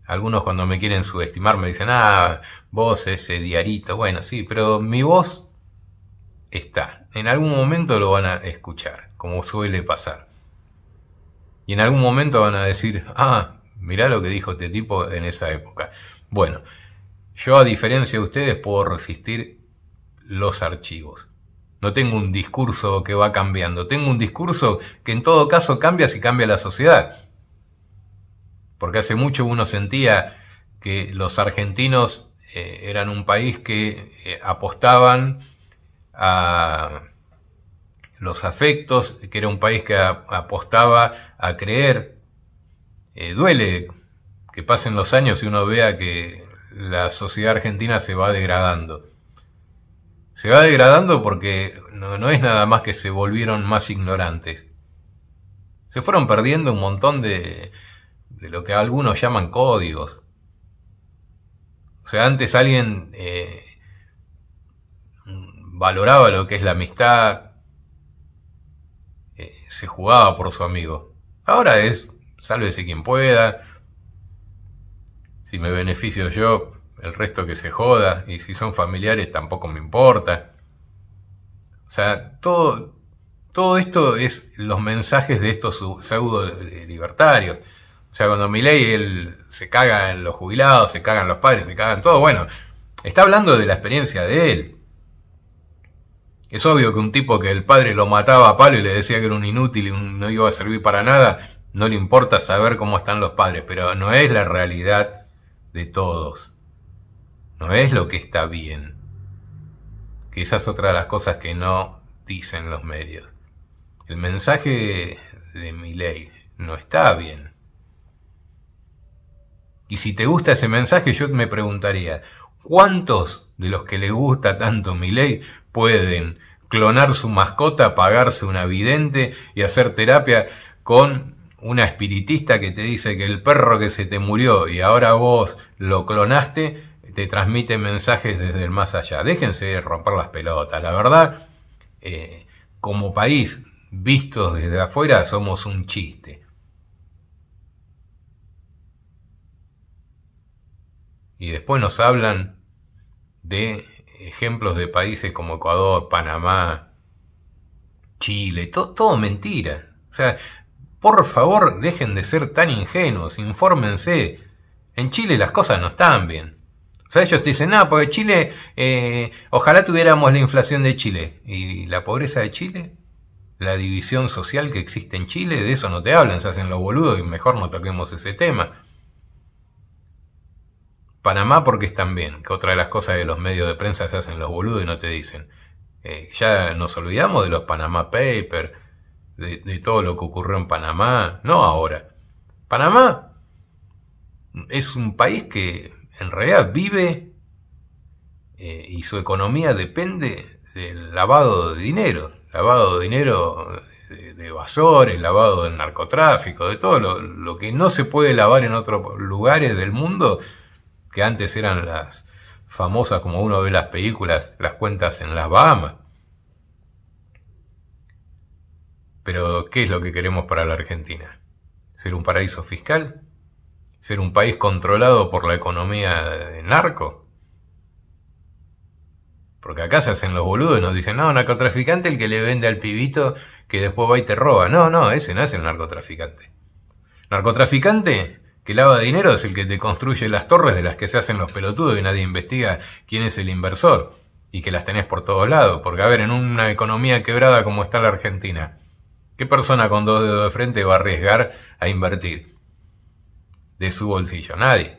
algunos cuando me quieren subestimar me dicen, ah, vos ese diarito. Bueno, sí, pero mi voz está. En algún momento lo van a escuchar, como suele pasar. Y en algún momento van a decir, ah, mirá lo que dijo este tipo en esa época. Bueno, yo a diferencia de ustedes puedo resistir los archivos. No tengo un discurso que va cambiando, tengo un discurso que en todo caso cambia si cambia la sociedad. Porque hace mucho uno sentía que los argentinos eh, eran un país que eh, apostaban a los afectos, que era un país que apostaba a creer. Eh, duele que pasen los años y uno vea que la sociedad argentina se va degradando. Se va degradando porque no, es nada más que se volvieron más ignorantes. Se fueron perdiendo un montón de, lo que algunos llaman códigos. O sea, antes alguien eh, valoraba lo que es la amistad, eh, se jugaba por su amigo. Ahora es, sálvese quien pueda, si me beneficio yo, el resto que se joda, y si son familiares tampoco me importa. O sea, todo, todo esto es los mensajes de estos pseudo libertarios. O sea, cuando ley él se caga en los jubilados, se cagan los padres, se cagan todo, bueno, está hablando de la experiencia de él. Es obvio que un tipo que el padre lo mataba a palo y le decía que era un inútil y no iba a servir para nada, no le importa saber cómo están los padres, pero no es la realidad de todos. No es lo que está bien. Que esa es otra de las cosas que no dicen los medios. El mensaje de mi ley no está bien. Y si te gusta ese mensaje, yo me preguntaría, ¿cuántos de los que le gusta tanto mi ley pueden clonar su mascota, pagarse una vidente y hacer terapia con una espiritista que te dice que el perro que se te murió y ahora vos lo clonaste te transmite mensajes desde el más allá. Déjense de romper las pelotas. La verdad, eh, como país, vistos desde afuera, somos un chiste. Y después nos hablan de ejemplos de países como Ecuador, Panamá, Chile, todo mentira. O sea, por favor, dejen de ser tan ingenuos, infórmense. En Chile las cosas no están bien. O sea, ellos te dicen, ah, porque Chile, eh, ojalá tuviéramos la inflación de Chile. ¿Y la pobreza de Chile? ¿La división social que existe en Chile? De eso no te hablan, se hacen los boludos y mejor no toquemos ese tema. Panamá porque están bien, que otra de las cosas de los medios de prensa se hacen los boludos y no te dicen. Eh, ya nos olvidamos de los Panamá Papers, de todo lo que ocurrió en Panamá, no ahora. Panamá es un país que en realidad vive eh, y su economía depende del lavado de dinero, lavado de dinero de, evasores, lavado del narcotráfico, de todo lo, lo, que no se puede lavar en otros lugares del mundo, que antes eran las famosas, como uno ve las películas, las cuentas en las Bahamas. Pero, ¿qué es lo que queremos para la Argentina? ¿Ser un paraíso fiscal? ser un país controlado por la economía de narco. Porque acá se hacen los boludos y nos dicen, no, narcotraficante el que le vende al pibito que después va y te roba. No, no, ese no es el narcotraficante. Narcotraficante que lava dinero es el que te construye las torres de las que se hacen los pelotudos y nadie investiga quién es el inversor y que las tenés por todos lados. Porque, a ver, en una economía quebrada como está la Argentina, ¿qué persona con dos dedos de frente va a arriesgar a invertir? de su bolsillo, nadie.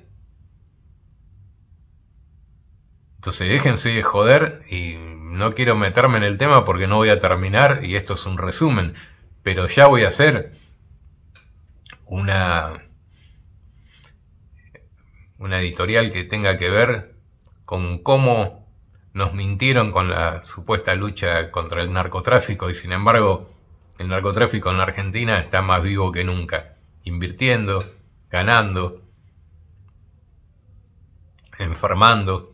Entonces déjense joder y no quiero meterme en el tema porque no voy a terminar y esto es un resumen, pero ya voy a hacer una una editorial que tenga que ver con cómo nos mintieron con la supuesta lucha contra el narcotráfico y sin embargo el narcotráfico en la Argentina está más vivo que nunca, invirtiendo, ganando, enfermando.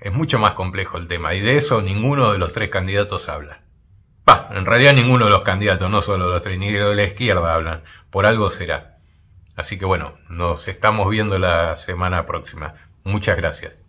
Es mucho más complejo el tema y de eso ninguno de los tres candidatos habla. en realidad ninguno de los candidatos, no solo los tres, ni de la izquierda hablan. Por algo será. Así que bueno, nos estamos viendo la semana próxima. Muchas gracias.